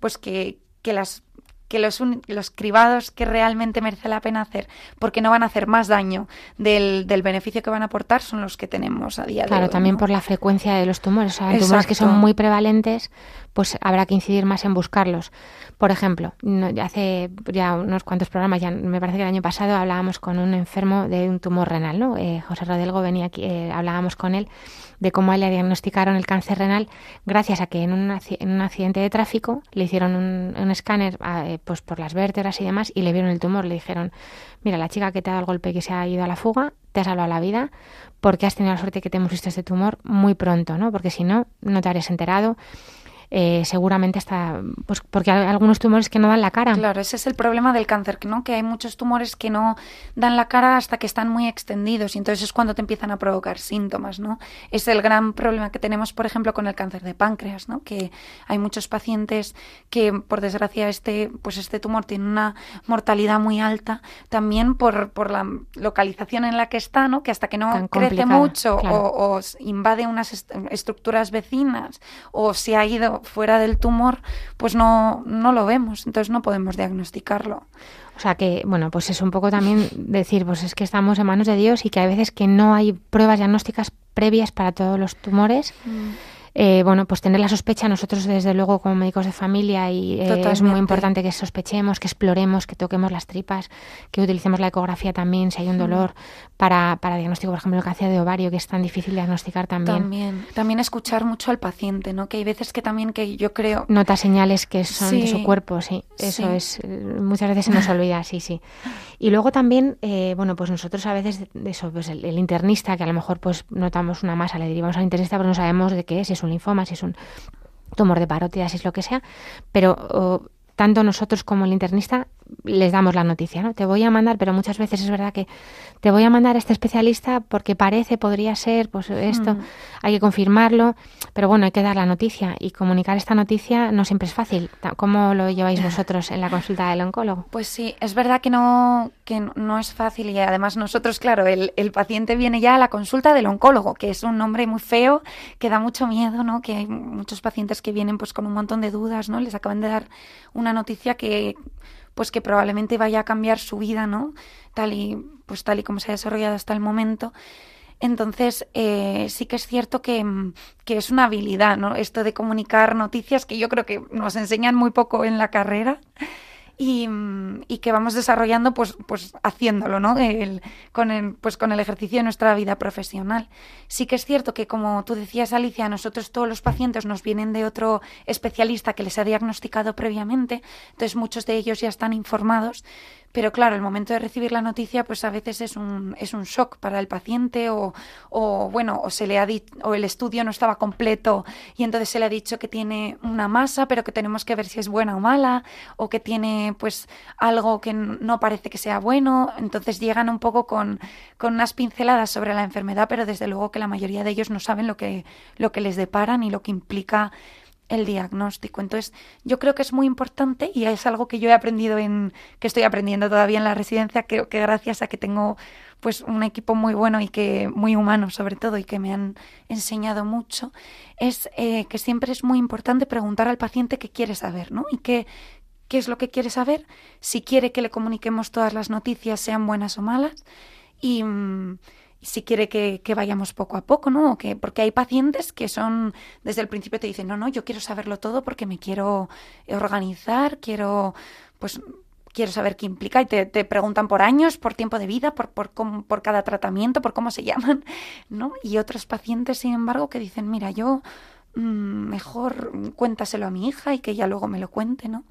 pues que, que las que los, los cribados que realmente merece la pena hacer, porque no van a hacer más daño del, beneficio que van a aportar, son los que tenemos a día de hoy. Claro, también por la frecuencia de los tumores, o tumores que son muy prevalentes, pues habrá que incidir más en buscarlos. Por ejemplo, hace ya unos cuantos programas, ya me parece que el año pasado hablábamos con un enfermo de un tumor renal, ¿no? Eh, José Rodelgo venía aquí, eh, hablábamos con él de cómo le diagnosticaron el cáncer renal gracias a que en un, accidente de tráfico le hicieron un, escáner ah, eh, pues por las vértebras y demás y le vieron el tumor. Le dijeron, mira, la chica que te ha dado el golpe que se ha ido a la fuga, te ha salvado la vida porque has tenido la suerte que te hemos visto este tumor muy pronto, ¿no? Porque si no, no te habrías enterado eh, seguramente está, pues porque hay algunos tumores que no dan la cara. Claro, ese es el problema del cáncer, ¿no? que hay muchos tumores que no dan la cara hasta que están muy extendidos y entonces es cuando te empiezan a provocar síntomas, ¿no? Es el gran problema que tenemos, por ejemplo, con el cáncer de páncreas, ¿no? Que hay muchos pacientes que, por desgracia, este, pues este tumor tiene una mortalidad muy alta también por, por la localización en la que está, ¿no? Que hasta que no crece mucho o, invade unas estructuras vecinas o se ha ido fuera del tumor, pues no, no lo vemos, entonces no podemos diagnosticarlo. O sea que, bueno, pues es un poco también decir, pues es que estamos en manos de Dios y que a veces que no hay pruebas diagnósticas previas para todos los tumores. Mm. Eh, bueno, pues tener la sospecha nosotros desde luego como médicos de familia y eh, es muy importante que sospechemos, que exploremos, que toquemos las tripas, que utilicemos la ecografía también si hay un hmm. dolor para, para diagnóstico, por ejemplo, el cáncer de ovario que es tan difícil diagnosticar también. También, escuchar mucho al paciente, ¿no? Que hay veces que también que yo creo... Nota señales que son de su cuerpo, sí. Eso es, muchas veces se nos olvida, sí, sí. Y luego también, eh, bueno, pues nosotros a veces, eso, pues el, internista, que a lo mejor pues notamos una masa, le derivamos al internista, pero no sabemos de qué es es un linfoma, si es un tumor de parótida, si es lo que sea, pero tanto nosotros como el internista les damos la noticia, ¿no? Te voy a mandar, pero muchas veces es verdad que te voy a mandar a este especialista porque parece, podría ser, pues esto, hay que confirmarlo. Pero bueno, hay que dar la noticia y comunicar esta noticia no siempre es fácil. ¿Cómo lo lleváis vosotros en la consulta del oncólogo? Pues sí, es verdad que no, que no es fácil y además nosotros, claro, el, paciente viene ya a la consulta del oncólogo, que es un nombre muy feo, que da mucho miedo, ¿no? Que hay muchos pacientes que vienen pues con un montón de dudas, ¿no? Les acaban de dar una noticia que pues que probablemente vaya a cambiar su vida, ¿no? Tal y pues tal y como se ha desarrollado hasta el momento. Entonces, eh, sí que es cierto mm, que, es una habilidad, ¿no? Esto de comunicar noticias que yo creo que nos enseñan muy poco en la carrera. Y, mm, que vamos desarrollando pues, pues haciéndolo, ¿no? con, el, pues con el ejercicio de nuestra vida profesional. Sí que es cierto que, como tú decías, Alicia, a nosotros todos los pacientes nos vienen de otro especialista que les ha diagnosticado previamente, entonces muchos de ellos ya están informados, pero claro, el momento de recibir la noticia, pues a veces es un, es un shock para el paciente o, o bueno, o se le ha o el estudio no estaba completo y entonces se le ha dicho que tiene una masa, pero que tenemos que ver si es buena o mala, o que tiene pues algo que no parece que sea bueno. Entonces llegan un poco con, con unas pinceladas sobre la enfermedad, pero desde luego que la mayoría de ellos no saben lo que, lo que les deparan y lo que implica el diagnóstico. Entonces, yo creo que es muy importante y es algo que yo he aprendido en, que estoy aprendiendo todavía en la residencia, creo que gracias a que tengo pues un equipo muy bueno y que muy humano sobre todo y que me han enseñado mucho, es eh, que siempre es muy importante preguntar al paciente qué quiere saber, ¿no? Y qué, qué es lo que quiere saber, si quiere que le comuniquemos todas las noticias, sean buenas o malas, y mm, si quiere que, vayamos poco a poco, ¿no? Que, porque hay pacientes que son, desde el principio te dicen, no, no, yo quiero saberlo todo porque me quiero organizar, quiero, pues, quiero saber qué implica y te, preguntan por años, por tiempo de vida, por, por, por cada tratamiento, por cómo se llaman, ¿no? Y otros pacientes, sin embargo, que dicen, mira, yo mm, mejor cuéntaselo a mi hija y que ella luego me lo cuente, ¿no?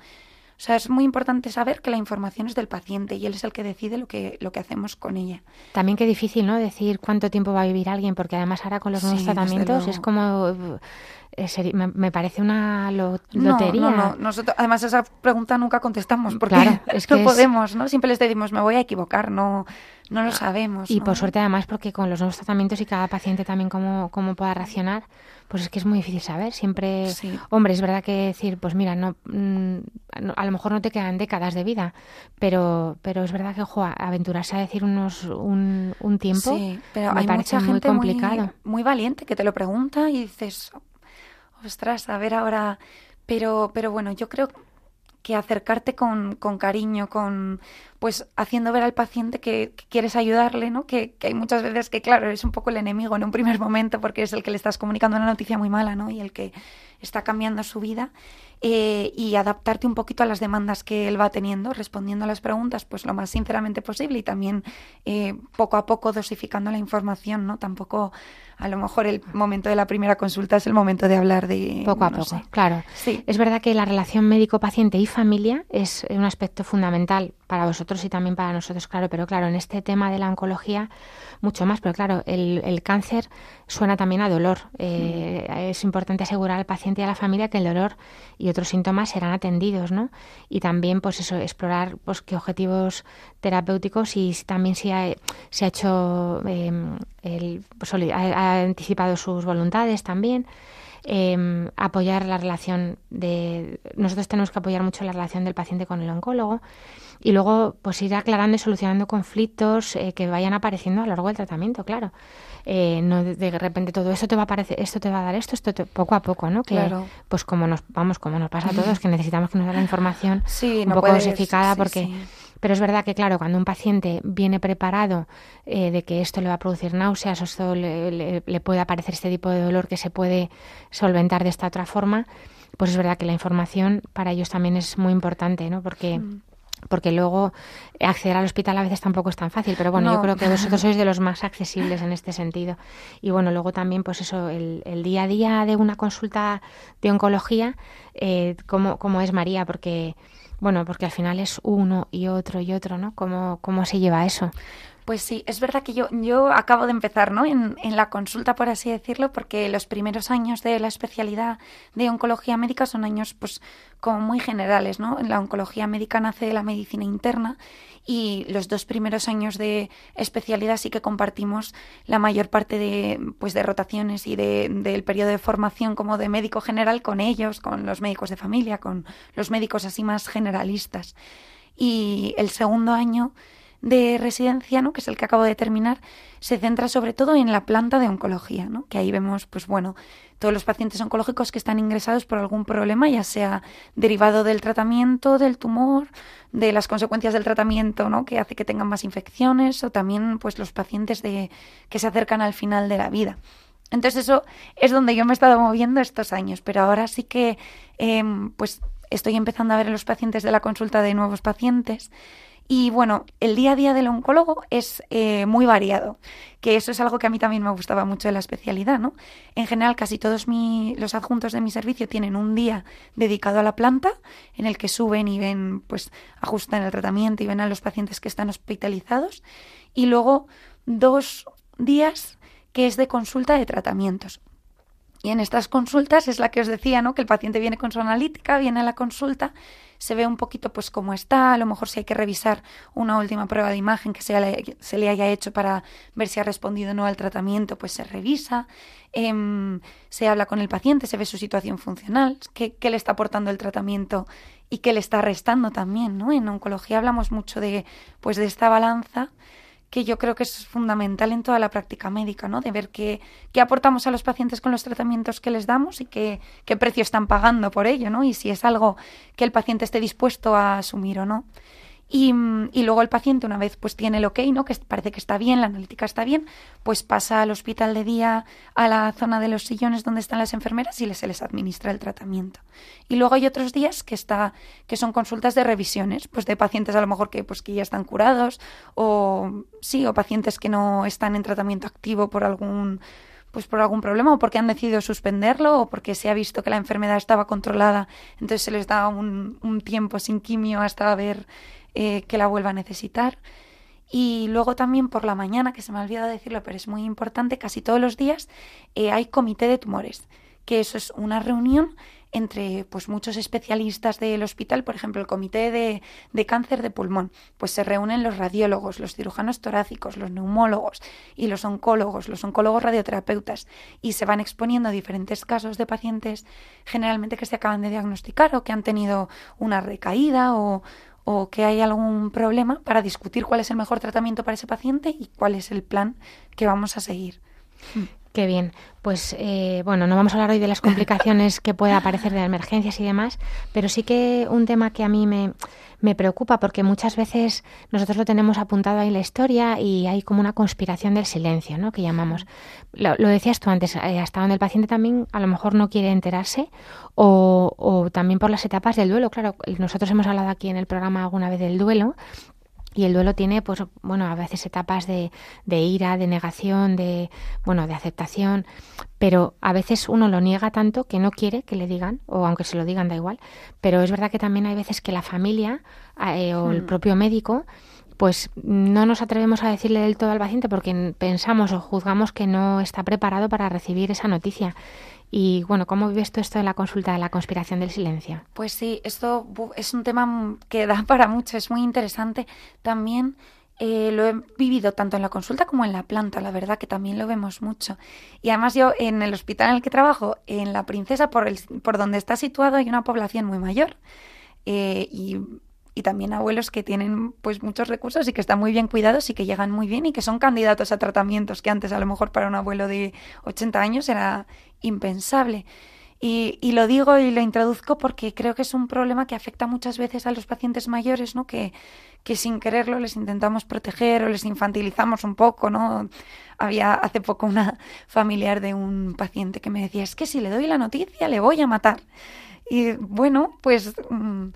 O sea, es muy importante saber que la información es del paciente y él es el que decide lo que, lo que hacemos con ella. También qué difícil, ¿no? Decir cuánto tiempo va a vivir alguien, porque además ahora con los nuevos tratamientos es como eh, me, parece una lotería. No, no, no, Nosotros, además, esa pregunta nunca contestamos porque no podemos, ¿no? Siempre les decimos, me voy a equivocar, no, no lo sabemos. Y por suerte, además, porque con los nuevos tratamientos y cada paciente también cómo, pueda reaccionar, pues es que es muy difícil saber. Siempre, hombre, es verdad que decir, pues mira, mm, no, a lo mejor no te quedan décadas de vida, pero, es verdad que, ojo, aventurarse a decir unos, un, tiempo sí, pero hay mucha gente muy valiente que te lo pregunta y dices, ostras, a ver ahora, pero, pero bueno, yo creo que acercarte con, con cariño, con pues haciendo ver al paciente que, quieres ayudarle, ¿no? Que, hay muchas veces que, claro, es un poco el enemigo en un primer momento porque es el que le estás comunicando una noticia muy mala, ¿no? Y el que está cambiando su vida. Eh, y adaptarte un poquito a las demandas que él va teniendo, respondiendo a las preguntas, pues lo más sinceramente posible y también eh, poco a poco dosificando la información, ¿no? Tampoco a lo mejor el momento de la primera consulta es el momento de hablar de... Poco a poco, claro. Sí. Es verdad que la relación médico-paciente y familia es un aspecto fundamental para vosotros y también para nosotros, claro, pero claro, en este tema de la oncología mucho más, pero claro, el, cáncer suena también a dolor. Eh, es importante asegurar al paciente y a la familia que el dolor y otros síntomas serán atendidos, ¿no? Y también, pues eso, explorar pues, qué objetivos terapéuticos y también si se ha hecho eh, el, pues, anticipado sus voluntades también. Em, apoyar la relación de... Nosotros tenemos que apoyar mucho la relación del paciente con el oncólogo y luego pues ir aclarando y solucionando conflictos eh, que vayan apareciendo a lo largo del tratamiento, claro. Eh, no de, repente todo esto te va a aparecer, esto te va a dar esto, esto poco a poco, ¿no? claro. Pues como nos vamos, como nos pasa a todos, que necesitamos que nos dé la información un poco dosificada porque pero es verdad que, claro, cuando un paciente viene preparado eh, de que esto le va a producir náuseas o le, puede aparecer este tipo de dolor que se puede solventar de esta otra forma, pues es verdad que la información para ellos también es muy importante, ¿no? Porque... Mm. porque luego acceder al hospital a veces tampoco es tan fácil, pero bueno, yo creo que vosotros sois de los más accesibles en este sentido. Y bueno, luego también, pues eso, el, día a día de una consulta de oncología, eh, como, como es María, porque bueno, porque al final es uno y otro y otro, ¿no? ¿Cómo, cómo se lleva eso? Pues sí, es verdad que yo, yo acabo de empezar ¿no? en, la consulta, por así decirlo, porque los primeros años de la especialidad de oncología médica son años pues como muy generales. ¿no? La oncología médica nace de la medicina interna y los dos primeros años de especialidad sí que compartimos la mayor parte de, pues, de rotaciones y del de, periodo de formación como de médico general con ellos, con los médicos de familia, con los médicos así más generalistas. Y el segundo año de residencia, ¿no? que es el que acabo de terminar, se centra sobre todo en la planta de oncología, ¿no? que ahí vemos, pues bueno, todos los pacientes oncológicos que están ingresados por algún problema, ya sea derivado del tratamiento, del tumor, de las consecuencias del tratamiento, ¿no? que hace que tengan más infecciones, o también pues los pacientes de, que se acercan al final de la vida. Entonces eso es donde yo me he estado moviendo estos años, pero ahora sí que em, pues estoy empezando a ver en los pacientes de la consulta de nuevos pacientes y bueno, el día a día del oncólogo es eh, muy variado, que eso es algo que a mí también me gustaba mucho de la especialidad, ¿no? En general, casi todos los adjuntos de mi servicio tienen un día dedicado a la planta, en el que suben y ven, pues ajustan el tratamiento y ven a los pacientes que están hospitalizados, y luego dos días que es de consulta de tratamientos. Y en estas consultas es la que os decía, ¿no? Que el paciente viene con su analítica, viene a la consulta se ve un poquito pues cómo está, a lo mejor si hay que revisar una última prueba de imagen que se le, haya hecho para ver si ha respondido o no al tratamiento, pues se revisa, em, se habla con el paciente, se ve su situación funcional, qué, qué le está aportando el tratamiento y qué le está restando también, ¿no? En oncología hablamos mucho de, pues, de esta balanza que yo creo que es fundamental en toda la práctica médica, ¿no? De ver qué, qué aportamos a los pacientes con los tratamientos que les damos y qué, qué, precio están pagando por ello, ¿no? Y si es algo que el paciente esté dispuesto a asumir o no. Mm, y, luego el paciente, una vez pues tiene el ok, ¿no? que parece que está bien, la analítica está bien, pues pasa al hospital de día, a la zona de los sillones donde están las enfermeras y se les administra el tratamiento. Y luego hay otros días que, está, que son consultas de revisiones, pues de pacientes a lo mejor que, pues, que ya están curados o sí, o pacientes que no están en tratamiento activo por algún pues por algún problema o porque han decidido suspenderlo o porque se ha visto que la enfermedad estaba controlada, entonces se les da un, un tiempo sin quimio hasta ver eh, que la vuelva a necesitar. Y luego también por la mañana, que se me ha olvidado decirlo, pero es muy importante, casi todos los días eh, hay comité de tumores, que eso es una reunión entre pues muchos especialistas del hospital, por ejemplo, el comité de, de, cáncer de pulmón, pues se reúnen los radiólogos, los cirujanos torácicos, los neumólogos y los oncólogos, los oncólogos radioterapeutas, y se van exponiendo diferentes casos de pacientes generalmente que se acaban de diagnosticar o que han tenido una recaída o, o que hay algún problema para discutir cuál es el mejor tratamiento para ese paciente y cuál es el plan que vamos a seguir. Mm. Qué bien. Pues eh, bueno, no vamos a hablar hoy de las complicaciones que pueda aparecer de emergencias y demás, pero sí que un tema que a mí me, preocupa porque muchas veces nosotros lo tenemos apuntado ahí en la historia y hay como una conspiración del silencio, ¿no? Que llamamos. Lo, decías tú antes, eh, hasta donde el paciente también a lo mejor no quiere enterarse o, o también por las etapas del duelo. Claro, nosotros hemos hablado aquí en el programa alguna vez del duelo y el duelo tiene, pues, bueno, a veces etapas de, de, ira, de negación, de, bueno, de aceptación, pero a veces uno lo niega tanto que no quiere que le digan, o aunque se lo digan da igual, pero es verdad que también hay veces que la familia ah, eh, o el hmm. propio médico, pues no nos atrevemos a decirle del todo al paciente porque pensamos o juzgamos que no está preparado para recibir esa noticia. Y bueno, ¿cómo vives tú esto en la consulta de la conspiración del silencio? Pues sí, esto es un tema que da para mucho, es muy interesante. También eh, lo he vivido tanto en la consulta como en la planta, la verdad que también lo vemos mucho. Y además yo en el hospital en el que trabajo, en La Princesa, por, el, por donde está situado, hay una población muy mayor. Eh, y y también abuelos que tienen pues muchos recursos y que están muy bien cuidados y que llegan muy bien y que son candidatos a tratamientos que antes a lo mejor para un abuelo de 80 años era impensable. Y, lo digo y lo introduzco porque creo que es un problema que afecta muchas veces a los pacientes mayores, ¿no? Que, sin quererlo les intentamos proteger o les infantilizamos un poco, ¿no? Había hace poco una familiar de un paciente que me decía, es que si le doy la noticia le voy a matar. Y bueno, pues... Mm,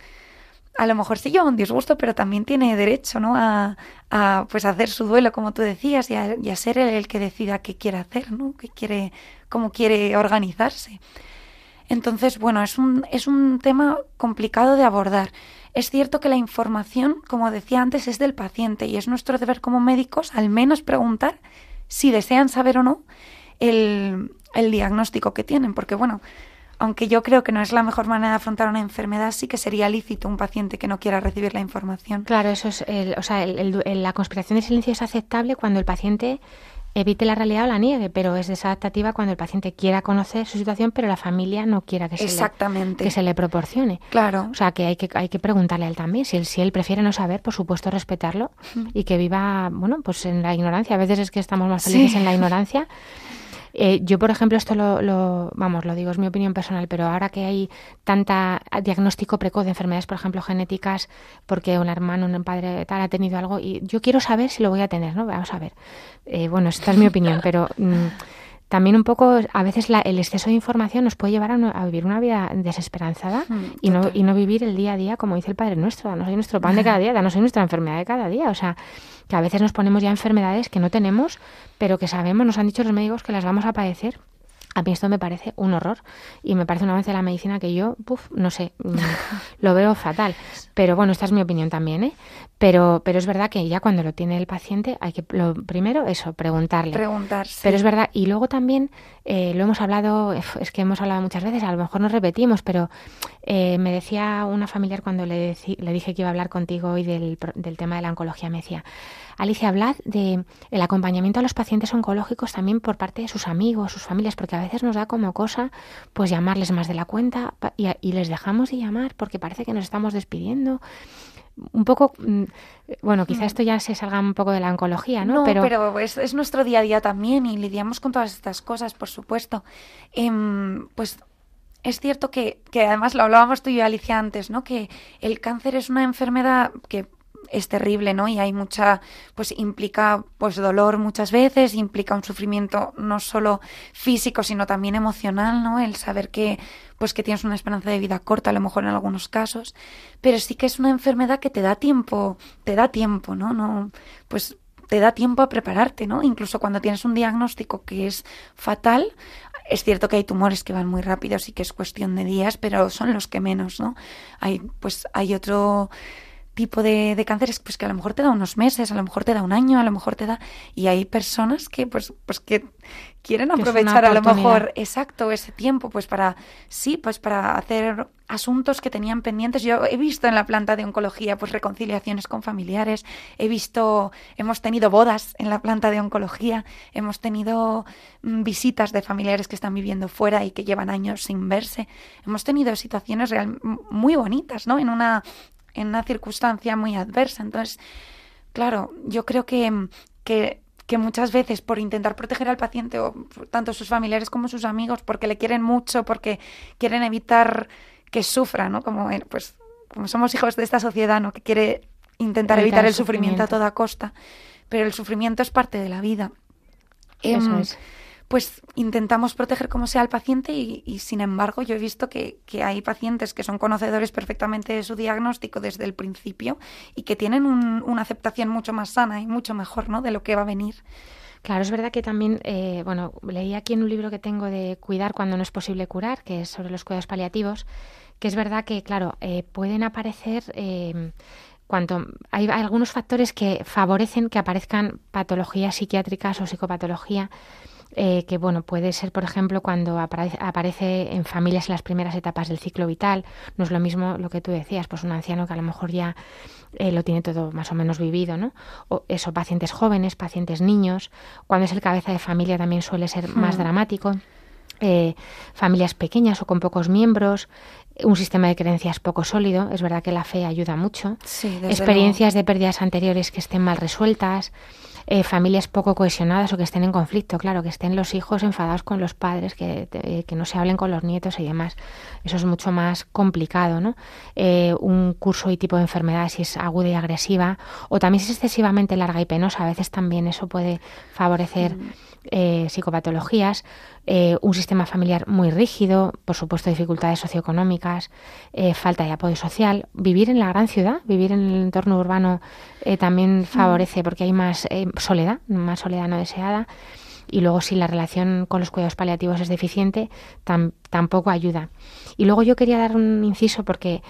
a lo mejor sí lleva un disgusto, pero también tiene derecho, ¿no? A, a pues hacer su duelo, como tú decías, y a, y a ser el, el, que decida qué quiere hacer, ¿no? Qué quiere, cómo quiere organizarse. Entonces, bueno, es un, es un tema complicado de abordar. Es cierto que la información, como decía antes, es del paciente y es nuestro deber como médicos al menos preguntar si desean saber o no el, el diagnóstico que tienen, porque bueno, aunque yo creo que no es la mejor manera de afrontar una enfermedad, sí que sería lícito un paciente que no quiera recibir la información. Claro, eso es, el, o sea, la conspiración de silencio es aceptable cuando el paciente evite la realidad o la niegue, pero es desadaptativa cuando el paciente quiera conocer su situación, pero la familia no quiera que se, Le, que se le proporcione. Claro. O sea, que hay que, hay que preguntarle a él también. Si él, si él prefiere no saber, por supuesto, respetarlo y que viva, bueno, pues en la ignorancia. A veces es que estamos más felices en la ignorancia eh, yo, por ejemplo, esto lo, lo, vamos, lo digo, es mi opinión personal, pero ahora que hay tanta diagnóstico precoz de enfermedades, por ejemplo, genéticas, porque un hermano, un padre tal ha tenido algo, y yo quiero saber si lo voy a tener, ¿no? Vamos a ver. Eh, bueno, esta es mi opinión, pero... Mm, también un poco, a veces el exceso de información nos puede llevar a, vivir una vida desesperanzada mm, y, no, y no vivir el día a día como dice el Padre Nuestro, danos ah, hoy nuestro pan de cada día, no soy nuestra enfermedad de cada día. O sea, que a veces nos ponemos ya enfermedades que no tenemos, pero que sabemos, nos han dicho los médicos que las vamos a padecer a mí esto me parece un horror y me parece un avance de la medicina que yo, puff, no sé, mm, lo veo fatal. Pero bueno, esta es mi opinión también, ¿eh? Pero, pero es verdad que ya cuando lo tiene el paciente hay que, lo primero, eso, preguntarle. Preguntarse. Pero es verdad, y luego también eh, lo hemos hablado, es que hemos hablado muchas veces, a lo mejor nos repetimos, pero eh, me decía una familiar cuando le, le dije que iba a hablar contigo hoy del, del tema de la oncología, me decía, Alicia, hablad de el acompañamiento a los pacientes oncológicos también por parte de sus amigos, sus familias, porque a a veces nos da como cosa pues llamarles más de la cuenta y, les dejamos de llamar porque parece que nos estamos despidiendo un poco, mm, bueno, quizá mm. esto ya se salga un poco de la oncología, ¿no? no pero, pero es, nuestro día a día también y lidiamos con todas estas cosas, por supuesto. Em, pues es cierto que, que, además lo hablábamos tú y Alicia, antes, ¿no? Que el cáncer es una enfermedad que es terrible, ¿no? Y hay mucha, pues implica pues dolor muchas veces, implica un sufrimiento no solo físico, sino también emocional, ¿no? El saber que pues que tienes una esperanza de vida corta, a lo mejor en algunos casos, pero sí que es una enfermedad que te da tiempo, te da tiempo, ¿no? No pues te da tiempo a prepararte, ¿no? Incluso cuando tienes un diagnóstico que es fatal, es cierto que hay tumores que van muy rápido, y que es cuestión de días, pero son los que menos, ¿no? Hay, pues hay otro tipo de, de, cánceres, pues que a lo mejor te da unos meses, a lo mejor te da un año, a lo mejor te da... Y hay personas que, pues, pues que quieren aprovechar a lo mejor, exacto, ese tiempo, pues para, sí, pues para hacer asuntos que tenían pendientes. Yo he visto en la planta de oncología, pues reconciliaciones con familiares, he visto, hemos tenido bodas en la planta de oncología, hemos tenido mm, visitas de familiares que están viviendo fuera y que llevan años sin verse, hemos tenido situaciones muy bonitas, ¿no? En una en una circunstancia muy adversa. Entonces, claro, yo creo que, mm, que, que muchas veces por intentar proteger al paciente, o tanto sus familiares como sus amigos, porque le quieren mucho, porque quieren evitar que sufra, ¿no? Como, eh, pues, como somos hijos de esta sociedad, ¿no? Que quiere intentar evitar, el sufrimiento a toda costa. Pero el sufrimiento es parte de la vida. Eso em, es pues intentamos proteger como sea al paciente y, sin embargo yo he visto que, hay pacientes que son conocedores perfectamente de su diagnóstico desde el principio y que tienen una aceptación mucho más sana y mucho mejor ¿no? de lo que va a venir. Claro, es verdad que también, eh, bueno, leí aquí en un libro que tengo de Cuidar cuando no es posible curar, que es sobre los cuidados paliativos, que es verdad que, claro, eh, pueden aparecer... Eh, cuanto hay algunos factores que favorecen que aparezcan patologías psiquiátricas o psicopatología eh, que bueno, puede ser, por ejemplo, cuando aparece, en familias en las primeras etapas del ciclo vital. No es lo mismo lo que tú decías, pues un anciano que a lo mejor ya eh, lo tiene todo más o menos vivido, ¿no? O eso, pacientes jóvenes, pacientes niños. Cuando es el cabeza de familia también suele ser más hmm. dramático. Eh, familias pequeñas o con pocos miembros, un sistema de creencias poco sólido. Es verdad que la fe ayuda mucho. Experiencias de pérdidas anteriores que estén mal resueltas. Eh, familias poco cohesionadas o que estén en conflicto, claro, que estén los hijos enfadados con los padres, que, que no se hablen con los nietos y demás. Eso es mucho más complicado, ¿no? Eh, un curso y tipo de enfermedad si es aguda y agresiva, o también si es excesivamente larga y penosa, a veces también eso puede favorecer. Mm. Eh, psicopatologías, eh, un sistema familiar muy rígido, por supuesto dificultades socioeconómicas, eh, falta de apoyo social, vivir en la gran ciudad, vivir en el entorno urbano también mm. favorece porque hay más soledad, más soledad no deseada y luego si la relación con los cuidados paliativos es deficiente, tampoco ayuda. Y luego yo quería dar un inciso porque,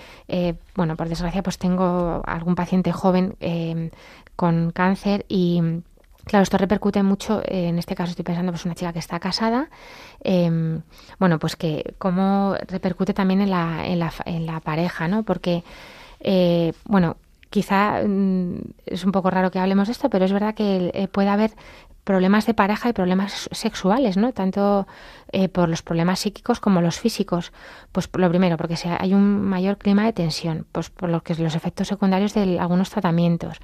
bueno, por desgracia pues tengo algún paciente joven con cáncer y Claro, esto repercute mucho, eh, en este caso estoy pensando pues una chica que está casada, em, bueno, pues que cómo repercute también en la, en la, en la pareja, ¿no? Porque, eh, bueno, quizá mm, es un poco raro que hablemos de esto, pero es verdad que eh, puede haber problemas de pareja y problemas sexuales, ¿no? Tanto por los problemas psíquicos como los físicos. Pues lo primero, porque si hay un mayor clima de tensión, pues por lo que los efectos secundarios de algunos tratamientos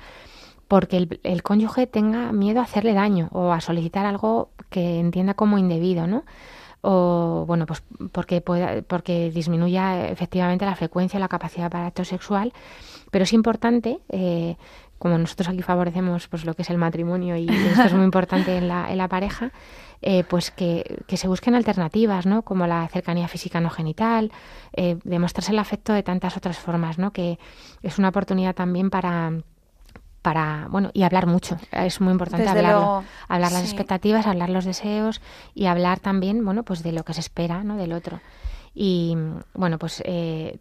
porque el, cónyuge tenga miedo a hacerle daño o a solicitar algo que entienda como indebido, ¿no? O, bueno, pues porque, porque disminuya efectivamente la frecuencia, la capacidad para acto sexual. Pero es importante, eh, como nosotros aquí favorecemos pues, lo que es el matrimonio y esto es muy importante en la, en la pareja, eh, pues que, que, se busquen alternativas, ¿no? Como la cercanía física no genital, eh, demostrarse el afecto de tantas otras formas, ¿no? Que es una oportunidad también para para bueno y hablar mucho es muy importante hablar las expectativas hablar los deseos y hablar también bueno pues de lo que se espera no del otro y bueno pues eh,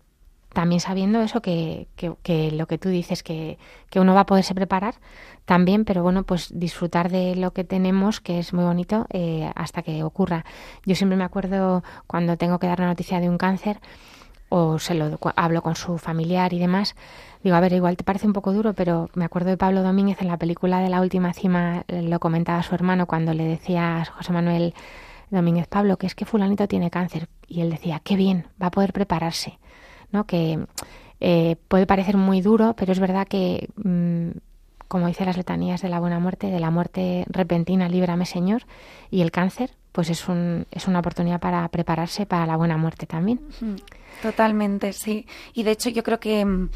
también sabiendo eso que, que, que, lo que tú dices que, que, uno va a poderse preparar también pero bueno pues disfrutar de lo que tenemos que es muy bonito eh, hasta que ocurra yo siempre me acuerdo cuando tengo que dar la noticia de un cáncer o se lo hablo con su familiar y demás, digo, a ver, igual te parece un poco duro, pero me acuerdo de Pablo Domínguez en la película de la última cima, eh, lo comentaba su hermano cuando le decía a José Manuel Domínguez Pablo que es que fulanito tiene cáncer y él decía, qué bien, va a poder prepararse, ¿no? Que eh, puede parecer muy duro, pero es verdad que, mm, como dice las letanías de la buena muerte, de la muerte repentina, líbrame Señor, y el cáncer, pues es, un, es una oportunidad para prepararse para la buena muerte también. Totalmente, sí. Y de hecho yo creo que mm,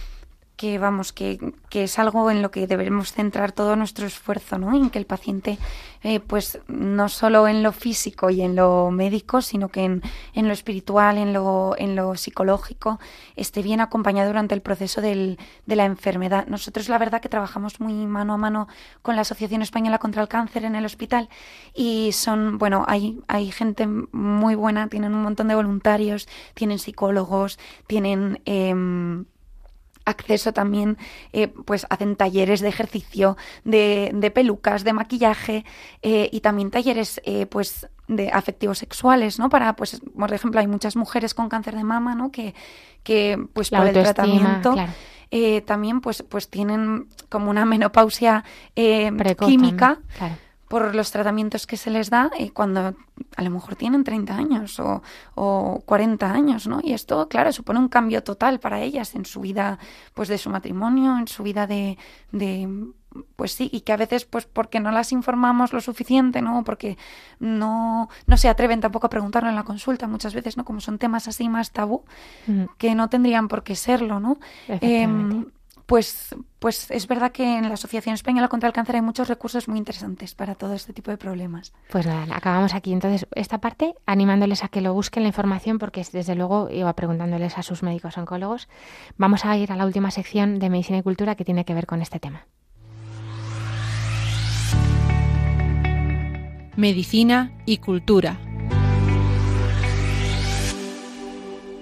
que vamos, que, es algo en lo que debemos centrar todo nuestro esfuerzo, ¿no? En que el paciente, eh, pues no solo en lo físico y en lo médico, sino que en, lo espiritual, en lo, en lo psicológico, esté bien acompañado durante el proceso de la enfermedad. Nosotros la verdad que trabajamos muy mano a mano con la Asociación Española contra el Cáncer en el hospital y son, bueno, hay, hay gente muy buena, tienen un montón de voluntarios, tienen psicólogos, tienen... Em, acceso también, eh, pues hacen talleres de ejercicio, de, pelucas, de maquillaje eh, y también talleres, eh, pues de afectivos sexuales, ¿no? Para, pues, por ejemplo, hay muchas mujeres con cáncer de mama, ¿no? Que, que pues, por el tratamiento. también pues, pues tienen como una menopausia química por los tratamientos que se les da y eh, cuando a lo mejor tienen 30 años o, o, 40 años, ¿no? Y esto, claro, supone un cambio total para ellas en su vida, pues de su matrimonio, en su vida de, pues sí, y que a veces, pues porque no las informamos lo suficiente, ¿no? Porque no, no se atreven tampoco a preguntarlo en la consulta muchas veces, ¿no? Como son temas así más tabú, que no tendrían por qué serlo, ¿no? Eh, pues, pues es verdad que en la Asociación Española contra el Cáncer hay muchos recursos muy interesantes para todo este tipo de problemas. Pues nada, acabamos aquí. Entonces, esta parte, animándoles a que lo busquen la información, porque desde luego iba preguntándoles a sus médicos oncólogos. Vamos a ir a la última sección de Medicina y Cultura que tiene que ver con este tema. Medicina y Cultura.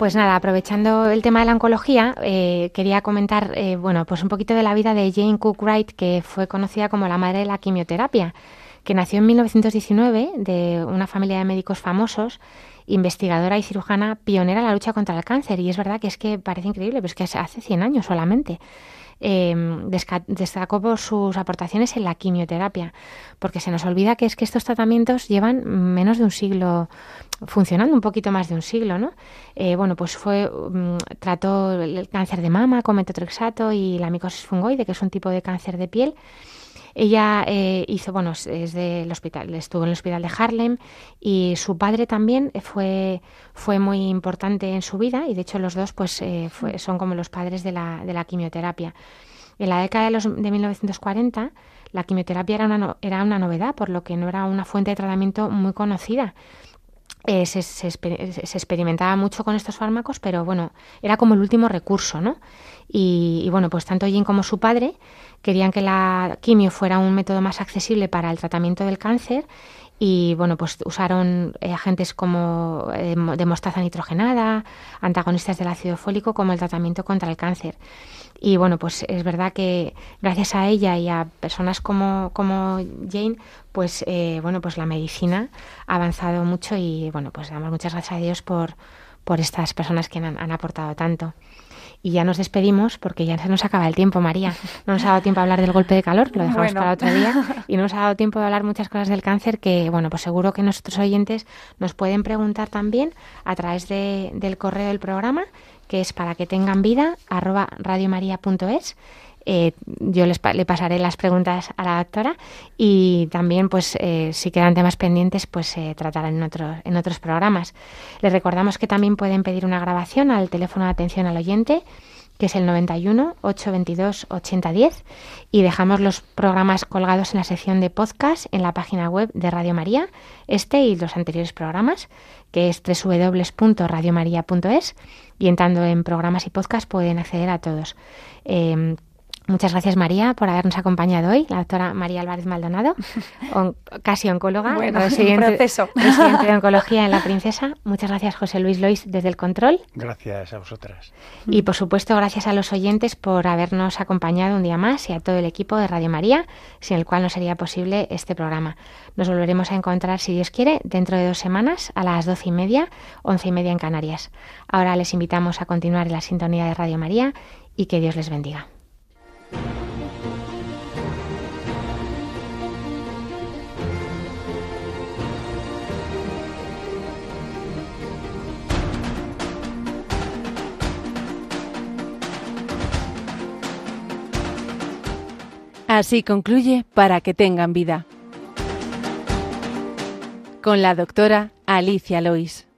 Pues nada, aprovechando el tema de la oncología, eh, quería comentar, eh, bueno, pues un poquito de la vida de Jane Cook Wright, que fue conocida como la madre de la quimioterapia, que nació en 1919 de una familia de médicos famosos, investigadora y cirujana pionera en la lucha contra el cáncer. Y es verdad que es que parece increíble, pero es que hace 100 años solamente. Eh, destacó por sus aportaciones en la quimioterapia, porque se nos olvida que es que estos tratamientos llevan menos de un siglo funcionando un poquito más de un siglo, ¿no? Eh, bueno, pues fue mm, trató el cáncer de mama con metotrexato y la micosis fungoide, que es un tipo de cáncer de piel. Ella eh, hizo, bueno, es del hospital, estuvo en el hospital de Harlem y su padre también fue, fue muy importante en su vida y de hecho los dos pues eh, mm. son como los padres de la, quimioterapia. En la década de, 1940 la quimioterapia era una, era una novedad, por lo que no era una fuente de tratamiento muy conocida. Eh, se, experimentaba mucho con estos fármacos, pero bueno, era como el último recurso, ¿no? Y, y, bueno, pues tanto Jim como su padre querían que la quimio fuera un método más accesible para el tratamiento del cáncer y bueno, pues usaron eh, agentes como eh, de mostaza nitrogenada, antagonistas del ácido fólico como el tratamiento contra el cáncer. Y bueno, pues es verdad que gracias a ella y a personas como, como Jane, pues eh, bueno, pues la medicina ha avanzado mucho y bueno, pues damos muchas gracias a Dios por, por estas personas que han, han aportado tanto. Y ya nos despedimos porque ya se nos acaba el tiempo, María. No nos ha dado tiempo a hablar del golpe de calor, que lo dejamos para otro día. Y no nos ha dado tiempo de hablar muchas cosas del cáncer que, bueno, pues seguro que nuestros oyentes nos pueden preguntar también a través del correo del programa, que es para que tengan vida, arroba radiomaria.es. Eh, yo les le pasaré las preguntas a la doctora y también, pues, eh, si quedan temas pendientes, pues se tratarán en, otros en otros programas. Les recordamos que también pueden pedir una grabación al teléfono de atención al oyente que es el 91 822 8010 y dejamos los programas colgados en la sección de podcast en la página web de Radio María, este y los anteriores programas, que es www.radiomaria.es y entrando en programas y podcast pueden acceder a todos. Em, Muchas gracias, María, por habernos acompañado hoy. La doctora María Álvarez Maldonado, casi oncóloga, bueno, proceso. de oncología en La Princesa. Muchas gracias, José Luis Lois, desde el control. Gracias a vosotras. Y, por supuesto, gracias a los oyentes por habernos acompañado un día más y a todo el equipo de Radio María, sin el cual no sería posible este programa. Nos volveremos a encontrar, si Dios quiere, dentro de dos semanas, a las doce y media, once y media en Canarias. Ahora les invitamos a continuar en la sintonía de Radio María y que Dios les bendiga. Así concluye Para que tengan vida. Con la doctora Alicia Lois.